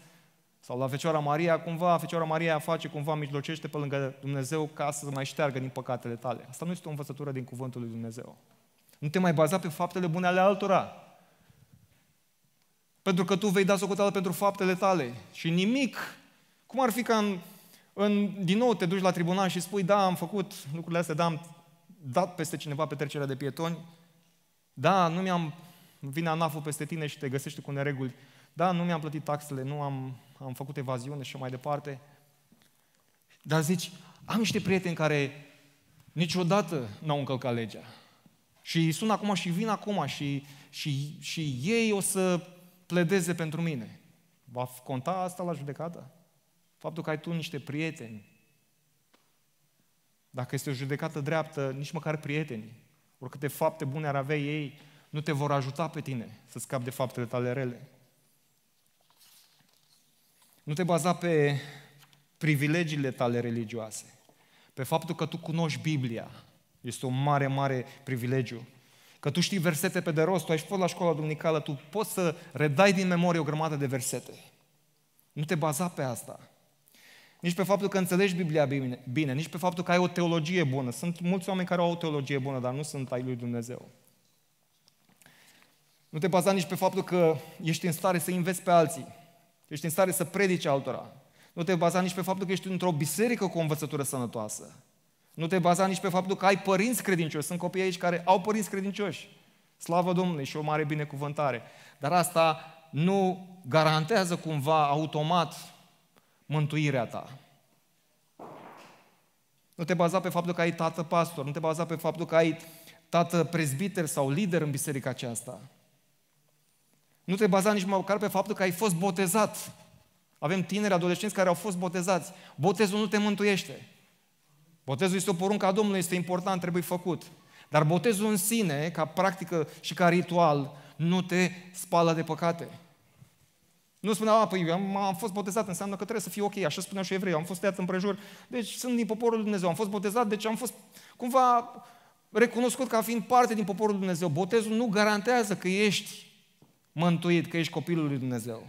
sau la Fecioara Maria, cumva, Fecioara Maria face, cumva, mijlocește pe lângă Dumnezeu ca să mai șteargă din păcatele tale. Asta nu este o învățătură din Cuvântul lui Dumnezeu. Nu te mai baza pe faptele bune ale altora. Pentru că tu vei da socoteală pentru faptele tale. Și nimic, cum ar fi ca în, în, din nou te duci la tribunal și spui, da, am făcut lucrurile astea, da, am dat peste cineva pe trecerea de pietoni, da, nu mi-am, vine anaful peste tine și te găsește cu nereguli, da, nu mi-am plătit taxele, nu am am făcut evaziune și mai departe. Dar zici, am niște prieteni care niciodată n-au încălcat legea. Și sunt acum și vin acum și, și, și ei o să pledeze pentru mine. Va conta asta la judecată? Faptul că ai tu niște prieteni. Dacă este o judecată dreaptă, nici măcar prietenii, oricâte fapte bune ar avea ei, nu te vor ajuta pe tine să scapi de faptele tale rele. Nu te baza pe privilegiile tale religioase, pe faptul că tu cunoști Biblia. Este un mare, mare privilegiu. Că tu știi versete pe de rost, tu ai fost la școala duminicală, tu poți să redai din memorie o grămadă de versete. Nu te baza pe asta. Nici pe faptul că înțelegi Biblia bine, bine, nici pe faptul că ai o teologie bună. Sunt mulți oameni care au o teologie bună, dar nu sunt ai lui Dumnezeu. Nu te baza nici pe faptul că ești în stare să înveți pe alții. Ești în stare să predici altora. Nu te baza nici pe faptul că ești într-o biserică cu o învățătură sănătoasă. Nu te baza nici pe faptul că ai părinți credincioși. Sunt copii aici care au părinți credincioși. Slavă Domnului și o mare binecuvântare. Dar asta nu garantează cumva automat mântuirea ta. Nu te baza pe faptul că ai tată pastor, nu te baza pe faptul că ai tată prezbiter sau lider în biserica aceasta. Nu te baza nici măcar pe faptul că ai fost botezat. Avem tineri, adolescenți care au fost botezați. Botezul nu te mântuiește. Botezul este o poruncă a Domnului, este important, trebuie făcut. Dar botezul în sine, ca practică și ca ritual, nu te spală de păcate. Nu spune, a, păi am, am fost botezat, înseamnă că trebuie să fiu ok, așa spuneau și evreii. am fost tăiat împrejur, deci sunt din poporul lui Dumnezeu, am fost botezat, deci am fost cumva recunoscut ca fiind parte din poporul lui Dumnezeu. Botezul nu garantează că ești mântuit, că ești copilul lui Dumnezeu.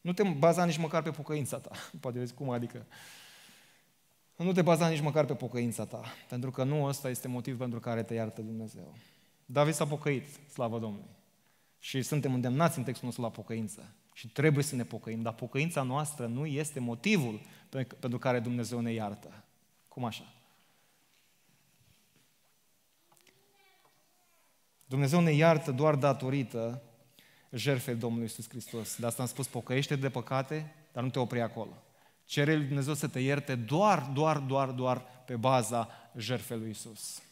Nu te baza nici măcar pe pocăința ta. Poate vezi cum adică. Nu te baza nici măcar pe pocăința ta, pentru că nu ăsta este motiv pentru care te iartă Dumnezeu. David s-a pocăit, slavă Domnului. Și suntem îndemnați în textul nostru la pocăință. Și trebuie să ne pocăim, dar pocăința noastră nu este motivul pentru care Dumnezeu ne iartă. Cum așa? Dumnezeu ne iartă doar datorită jertfei Domnului Isus Hristos. De asta am spus, pocăiește de păcate, dar nu te opri acolo. Cere lui Dumnezeu să te ierte doar, doar, doar, doar pe baza jertfei lui Isus.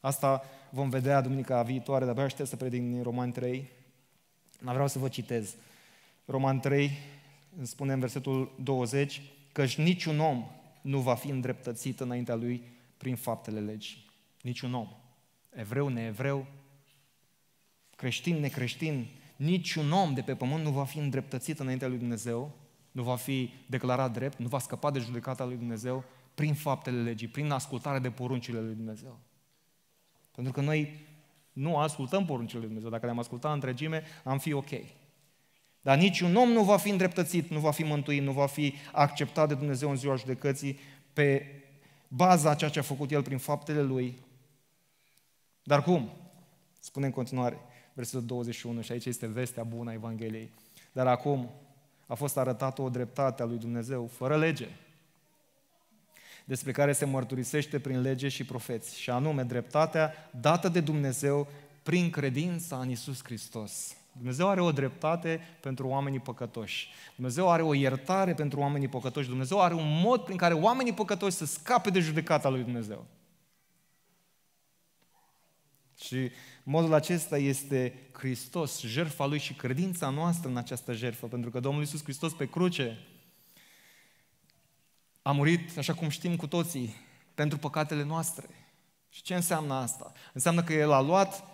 Asta vom vedea duminica viitoare, dar abia aștept să predic din Roman 3. Dar vreau să vă citez. Roman 3 îmi spune în versetul 20 căci niciun om nu va fi îndreptățit înaintea lui prin faptele legii. Niciun om evreu, neevreu, creștin, necreștin, niciun om de pe pământ nu va fi îndreptățit înaintea lui Dumnezeu, nu va fi declarat drept, nu va scăpa de judecata lui Dumnezeu prin faptele legii, prin ascultarea de poruncile lui Dumnezeu. Pentru că noi nu ascultăm poruncile lui Dumnezeu. Dacă le-am ascultat întregime, am fi ok. Dar niciun om nu va fi îndreptățit, nu va fi mântuit, nu va fi acceptat de Dumnezeu în ziua judecății pe baza a ceea ce a făcut el prin faptele lui, dar cum? Spune în continuare, versetul 21, și aici este vestea bună a Evangheliei. Dar acum a fost arătată o dreptate a lui Dumnezeu, fără lege, despre care se mărturisește prin lege și profeți, și anume dreptatea dată de Dumnezeu prin credința în Isus Hristos. Dumnezeu are o dreptate pentru oamenii păcătoși. Dumnezeu are o iertare pentru oamenii păcătoși. Dumnezeu are un mod prin care oamenii păcătoși să scape de judecata lui Dumnezeu. Și modul acesta este Hristos, jertfa Lui și credința noastră în această jertfă, pentru că Domnul Iisus Hristos pe cruce a murit, așa cum știm cu toții, pentru păcatele noastre. Și ce înseamnă asta? Înseamnă că El a luat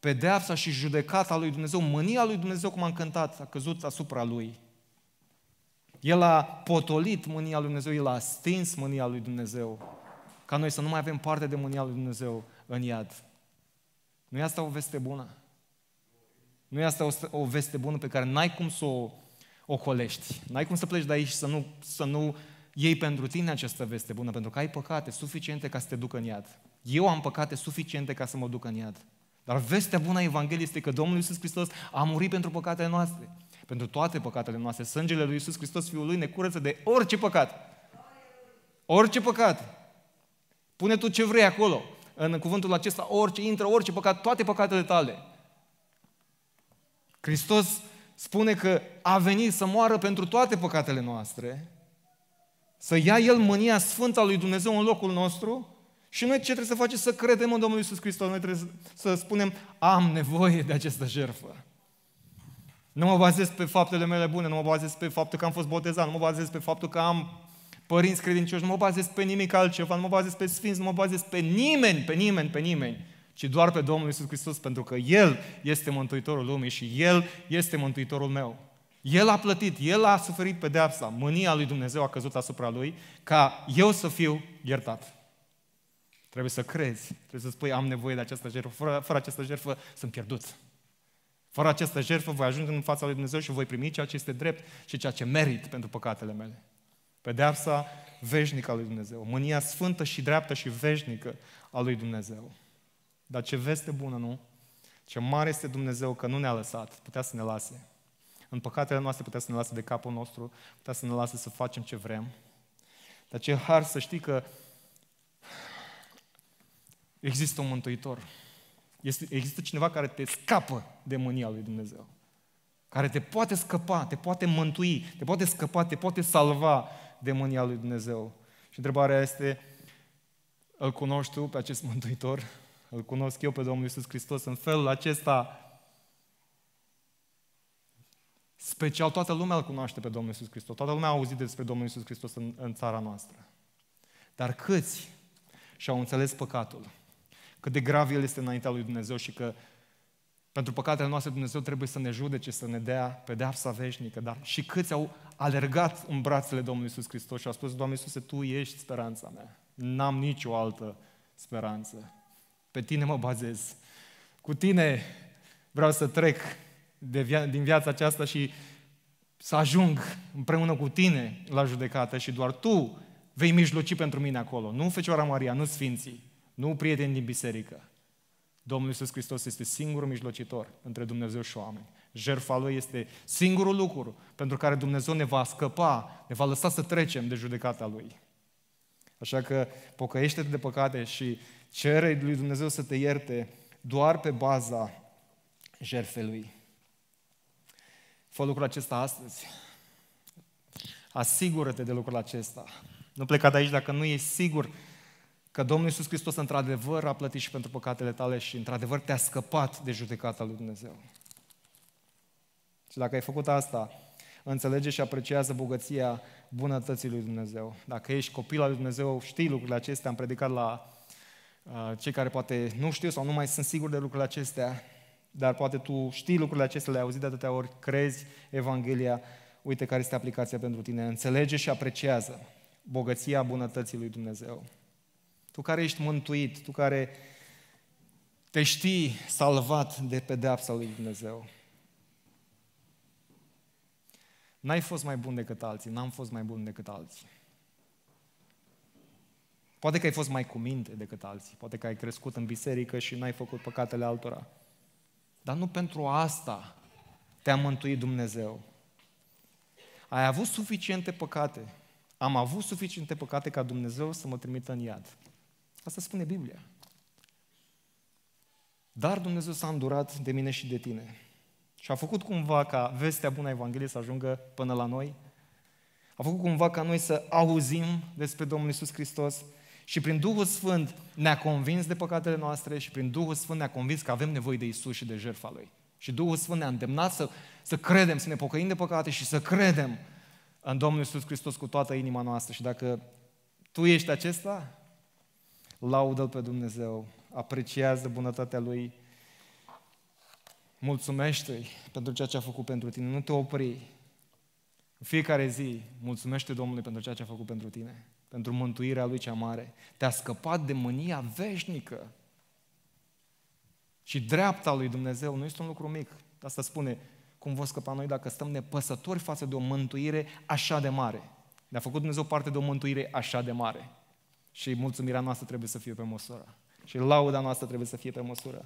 pedeapsa și judecata lui Dumnezeu, mânia lui Dumnezeu, cum am cântat, a căzut asupra Lui. El a potolit mânia lui Dumnezeu, El a stins mânia lui Dumnezeu, ca noi să nu mai avem parte de mânia lui Dumnezeu în iad. Nu e asta o veste bună? Nu e asta o, veste bună pe care n-ai cum să o ocolești. N-ai cum să pleci de aici să nu, să nu iei pentru tine această veste bună, pentru că ai păcate suficiente ca să te ducă în iad. Eu am păcate suficiente ca să mă duc în iad. Dar vestea bună a Evangheliei este că Domnul Iisus Hristos a murit pentru păcatele noastre. Pentru toate păcatele noastre. Sângele lui Iisus Hristos, Fiul lui, ne curăță de orice păcat. Orice păcat. Pune tu ce vrei acolo în cuvântul acesta orice, intră orice păcat, toate păcatele tale. Hristos spune că a venit să moară pentru toate păcatele noastre, să ia El mânia sfânta lui Dumnezeu în locul nostru și noi ce trebuie să facem? Să credem în Domnul Iisus Hristos. Noi trebuie să spunem, am nevoie de această jertfă. Nu mă bazez pe faptele mele bune, nu mă bazez pe faptul că am fost botezat, nu mă bazez pe faptul că am părinți credincioși, nu mă bazez pe nimic altceva, nu mă bazez pe sfinți, nu mă bazez pe nimeni, pe nimeni, pe nimeni, ci doar pe Domnul Isus Hristos, pentru că El este Mântuitorul lumii și El este Mântuitorul meu. El a plătit, El a suferit pedeapsa, mânia lui Dumnezeu a căzut asupra Lui, ca eu să fiu iertat. Trebuie să crezi, trebuie să spui, am nevoie de această jertfă, fără, fără această jertfă sunt pierdut. Fără această jertfă voi ajunge în fața lui Dumnezeu și voi primi ceea ce este drept și ceea ce merit pentru păcatele mele. Pedeapsa veșnică a lui Dumnezeu. Mânia sfântă și dreaptă și veșnică a lui Dumnezeu. Dar ce veste bună, nu? Ce mare este Dumnezeu că nu ne-a lăsat, putea să ne lase. În păcatele noastre putea să ne lase de capul nostru, putea să ne lase să facem ce vrem. Dar ce har să știi că există un Mântuitor. Este, există cineva care te scapă de mânia lui Dumnezeu. Care te poate scăpa, te poate mântui, te poate scăpa, te poate salva de mânia lui Dumnezeu. Și întrebarea este, îl cunoști tu pe acest Mântuitor? Îl cunosc eu pe Domnul Iisus Hristos în felul acesta special, toată lumea îl cunoaște pe Domnul Iisus Hristos, toată lumea a auzit despre Domnul Iisus Hristos în, în țara noastră. Dar câți și-au înțeles păcatul, cât de grav el este înaintea lui Dumnezeu și că pentru păcatele noastre Dumnezeu trebuie să ne judece, să ne dea pedeapsa veșnică, dar și câți au alergat în brațele Domnului Iisus Hristos și au spus, Doamne Iisuse, Tu ești speranța mea, n-am nicio altă speranță, pe Tine mă bazez, cu Tine vreau să trec de via- din viața aceasta și să ajung împreună cu Tine la judecată și doar Tu vei mijloci pentru mine acolo, nu Fecioara Maria, nu Sfinții, nu prieteni din biserică, Domnul Iisus Hristos este singurul mijlocitor între Dumnezeu și oameni. Jertfa Lui este singurul lucru pentru care Dumnezeu ne va scăpa, ne va lăsa să trecem de judecata Lui. Așa că pocăiește-te de păcate și cere lui Dumnezeu să te ierte doar pe baza jertfei Fă lucrul acesta astăzi. Asigură-te de lucrul acesta. Nu pleca de aici dacă nu ești sigur că Domnul Iisus Hristos într-adevăr a plătit și pentru păcatele tale și într-adevăr te-a scăpat de judecata lui Dumnezeu. Și dacă ai făcut asta, înțelege și apreciază bogăția bunătății lui Dumnezeu. Dacă ești copil al lui Dumnezeu, știi lucrurile acestea, am predicat la uh, cei care poate nu știu sau nu mai sunt siguri de lucrurile acestea, dar poate tu știi lucrurile acestea, le-ai auzit de atâtea ori, crezi Evanghelia, uite care este aplicația pentru tine. Înțelege și apreciază bogăția bunătății lui Dumnezeu. Tu care ești mântuit, tu care te știi salvat de pedeapsa lui Dumnezeu. N-ai fost mai bun decât alții, n-am fost mai bun decât alții. Poate că ai fost mai cuminte decât alții, poate că ai crescut în biserică și n-ai făcut păcatele altora. Dar nu pentru asta te-a mântuit Dumnezeu. Ai avut suficiente păcate. Am avut suficiente păcate ca Dumnezeu să mă trimită în iad. Asta spune Biblia. Dar Dumnezeu s-a îndurat de mine și de tine. Și a făcut cumva ca vestea bună a Evangheliei să ajungă până la noi. A făcut cumva ca noi să auzim despre Domnul Isus Hristos și prin Duhul Sfânt ne-a convins de păcatele noastre și prin Duhul Sfânt ne-a convins că avem nevoie de Isus și de jertfa Lui. Și Duhul Sfânt ne-a îndemnat să, să credem, să ne pocăim de păcate și să credem în Domnul Isus Hristos cu toată inima noastră. Și dacă tu ești acesta, laudă l pe Dumnezeu, apreciază bunătatea Lui, mulțumește-i pentru ceea ce a făcut pentru tine, nu te opri. În fiecare zi, mulțumește Domnului pentru ceea ce a făcut pentru tine, pentru mântuirea Lui cea mare. Te-a scăpat de mânia veșnică. Și dreapta lui Dumnezeu nu este un lucru mic. Asta spune, cum vom scăpa noi dacă stăm nepăsători față de o mântuire așa de mare. Ne-a făcut Dumnezeu parte de o mântuire așa de mare. Și mulțumirea noastră trebuie să fie pe măsură. Și lauda noastră trebuie să fie pe măsură.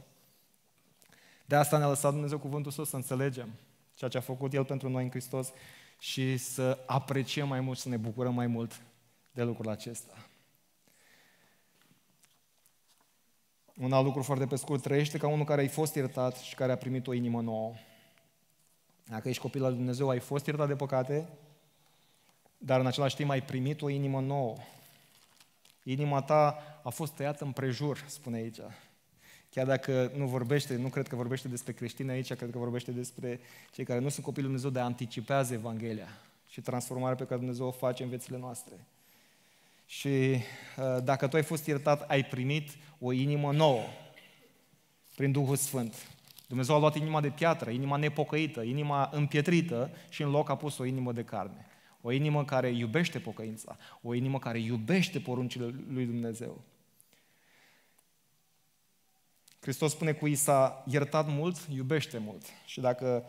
De asta ne-a lăsat Dumnezeu cuvântul său să înțelegem ceea ce a făcut El pentru noi în Hristos și să apreciem mai mult, să ne bucurăm mai mult de lucrul acesta. Un alt lucru foarte pe scurt, trăiește ca unul care ai fost iertat și care a primit o inimă nouă. Dacă ești copil al Dumnezeu, ai fost iertat de păcate, dar în același timp ai primit o inimă nouă. Inima ta a fost tăiată în prejur, spune aici. Chiar dacă nu vorbește, nu cred că vorbește despre creștini aici, cred că vorbește despre cei care nu sunt copilul Dumnezeu, de anticipează Evanghelia și transformarea pe care Dumnezeu o face în viețile noastre. Și uh, dacă tu ai fost iertat, ai primit o inimă nouă prin Duhul Sfânt. Dumnezeu a luat inima de piatră, inima nepocăită, inima împietrită și în loc a pus o inimă de carne. O inimă care iubește pocăința, o inimă care iubește poruncile lui Dumnezeu. Hristos spune cu s-a iertat mult, iubește mult. Și dacă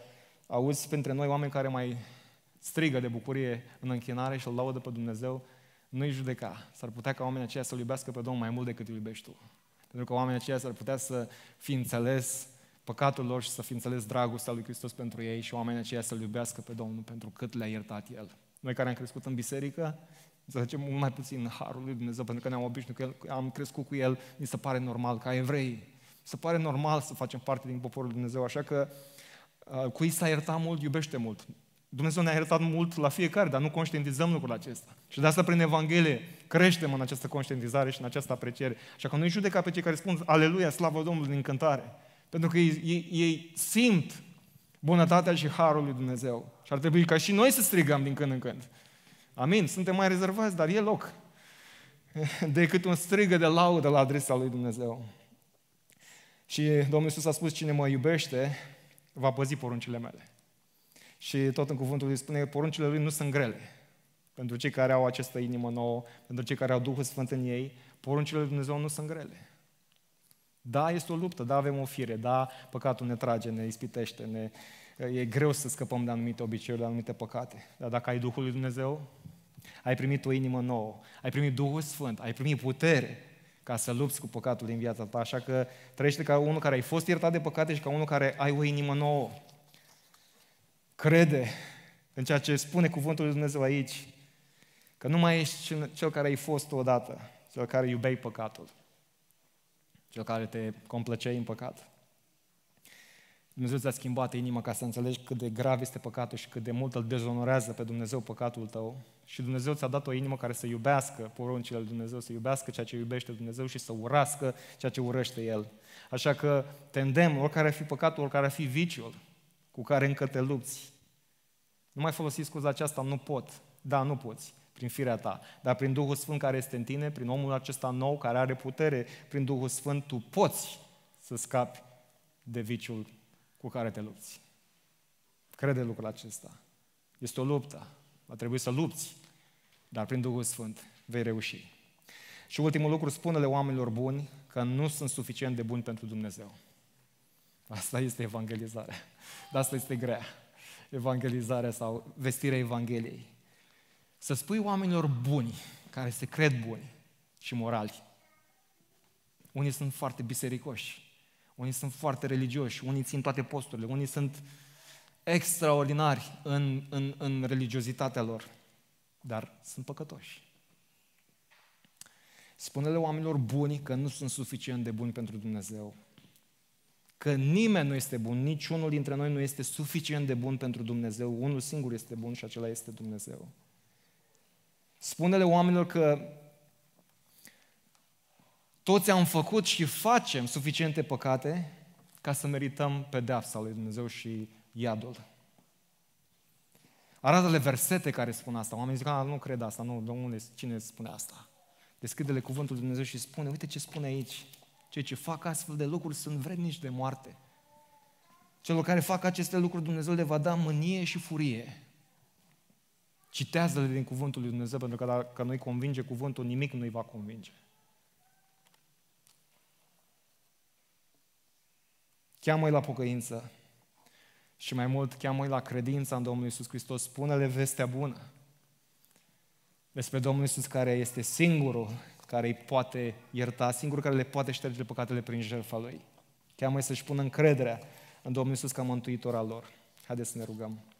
auzi printre noi oameni care mai strigă de bucurie în închinare și îl laudă pe Dumnezeu, nu-i judeca. S-ar putea ca oamenii aceia să-L iubească pe Domnul mai mult decât îl iubești tu. Pentru că oamenii aceia s-ar putea să fi înțeles păcatul lor și să fi înțeles dragostea lui Hristos pentru ei și oamenii aceia să-L iubească pe Domnul pentru cât le-a iertat El. Noi care am crescut în biserică, zicem mult mai puțin harul lui Dumnezeu, pentru că ne-am obișnuit cu el, am crescut cu el, mi se pare normal ca evrei. Se pare normal să facem parte din poporul lui Dumnezeu, așa că uh, cu ei s-a iertat mult, iubește mult. Dumnezeu ne-a iertat mult la fiecare, dar nu conștientizăm lucrul acesta. Și de asta prin Evanghelie creștem în această conștientizare și în această apreciere. Așa că nu-i judeca pe cei care spun, aleluia, slavă Domnului din cântare. Pentru că ei, ei, ei simt bunătatea și harul lui Dumnezeu. Și ar trebui ca și noi să strigăm din când în când. Amin, suntem mai rezervați, dar e loc decât un strigă de laudă la adresa lui Dumnezeu. Și Domnul Iisus a spus, cine mă iubește, va păzi poruncile mele. Și tot în cuvântul lui spune, poruncile lui nu sunt grele. Pentru cei care au această inimă nouă, pentru cei care au Duhul Sfânt în ei, poruncile lui Dumnezeu nu sunt grele. Da, este o luptă, da, avem o fire, da, păcatul ne trage, ne ispitește, ne... e greu să scăpăm de anumite obiceiuri, de anumite păcate. Dar dacă ai Duhul lui Dumnezeu, ai primit o inimă nouă, ai primit Duhul Sfânt, ai primit putere ca să lupți cu păcatul din viața ta, așa că trăiește ca unul care ai fost iertat de păcate și ca unul care ai o inimă nouă. Crede în ceea ce spune cuvântul lui Dumnezeu aici, că nu mai ești cel care ai fost odată, cel care iubeai păcatul, cel care te complăceai în păcat. Dumnezeu ți-a schimbat inima ca să înțelegi cât de grav este păcatul și cât de mult îl dezonorează pe Dumnezeu păcatul tău. Și Dumnezeu ți-a dat o inimă care să iubească poruncile lui Dumnezeu, să iubească ceea ce iubește Dumnezeu și să urască ceea ce urăște El. Așa că te îndemn, oricare ar fi păcatul, oricare ar fi viciul cu care încă te lupți. Nu mai folosi scuza aceasta, nu pot. Da, nu poți prin firea ta, dar prin Duhul Sfânt care este în tine, prin omul acesta nou care are putere, prin Duhul Sfânt tu poți să scapi de viciul cu care te lupți. Crede lucrul acesta. Este o luptă. Va trebui să lupți, dar prin Duhul Sfânt vei reuși. Și ultimul lucru, spune-le oamenilor buni că nu sunt suficient de buni pentru Dumnezeu. Asta este evangelizarea. Dar asta este grea. Evangelizarea sau vestirea Evangheliei să spui oamenilor buni, care se cred buni și morali. Unii sunt foarte bisericoși, unii sunt foarte religioși, unii țin toate posturile, unii sunt extraordinari în, în, în religiozitatea lor, dar sunt păcătoși. Spune-le oamenilor buni că nu sunt suficient de buni pentru Dumnezeu. Că nimeni nu este bun, niciunul dintre noi nu este suficient de bun pentru Dumnezeu, unul singur este bun și acela este Dumnezeu. Spune-le oamenilor că toți am făcut și facem suficiente păcate ca să merităm pedeapsa lui Dumnezeu și iadul. Arată-le versete care spun asta. Oamenii zic, ah, nu cred asta, nu, domnule, cine spune asta? Deschide-le cuvântul lui Dumnezeu și spune, uite ce spune aici. Cei ce fac astfel de lucruri sunt vrednici de moarte. Celor care fac aceste lucruri, Dumnezeu le va da mânie și furie. Citează-le din Cuvântul lui Dumnezeu, pentru că dacă nu-i convinge Cuvântul, nimic nu-i va convinge. Cheamă-i la pocăință și mai mult cheamă-i la credința în Domnul Isus Hristos. Spune-le vestea bună despre Domnul Isus care este singurul care îi poate ierta, singurul care le poate șterge păcatele prin jertfa Lui. Cheamă-i să-și pună încrederea în Domnul Isus ca mântuitor al lor. Haideți să ne rugăm.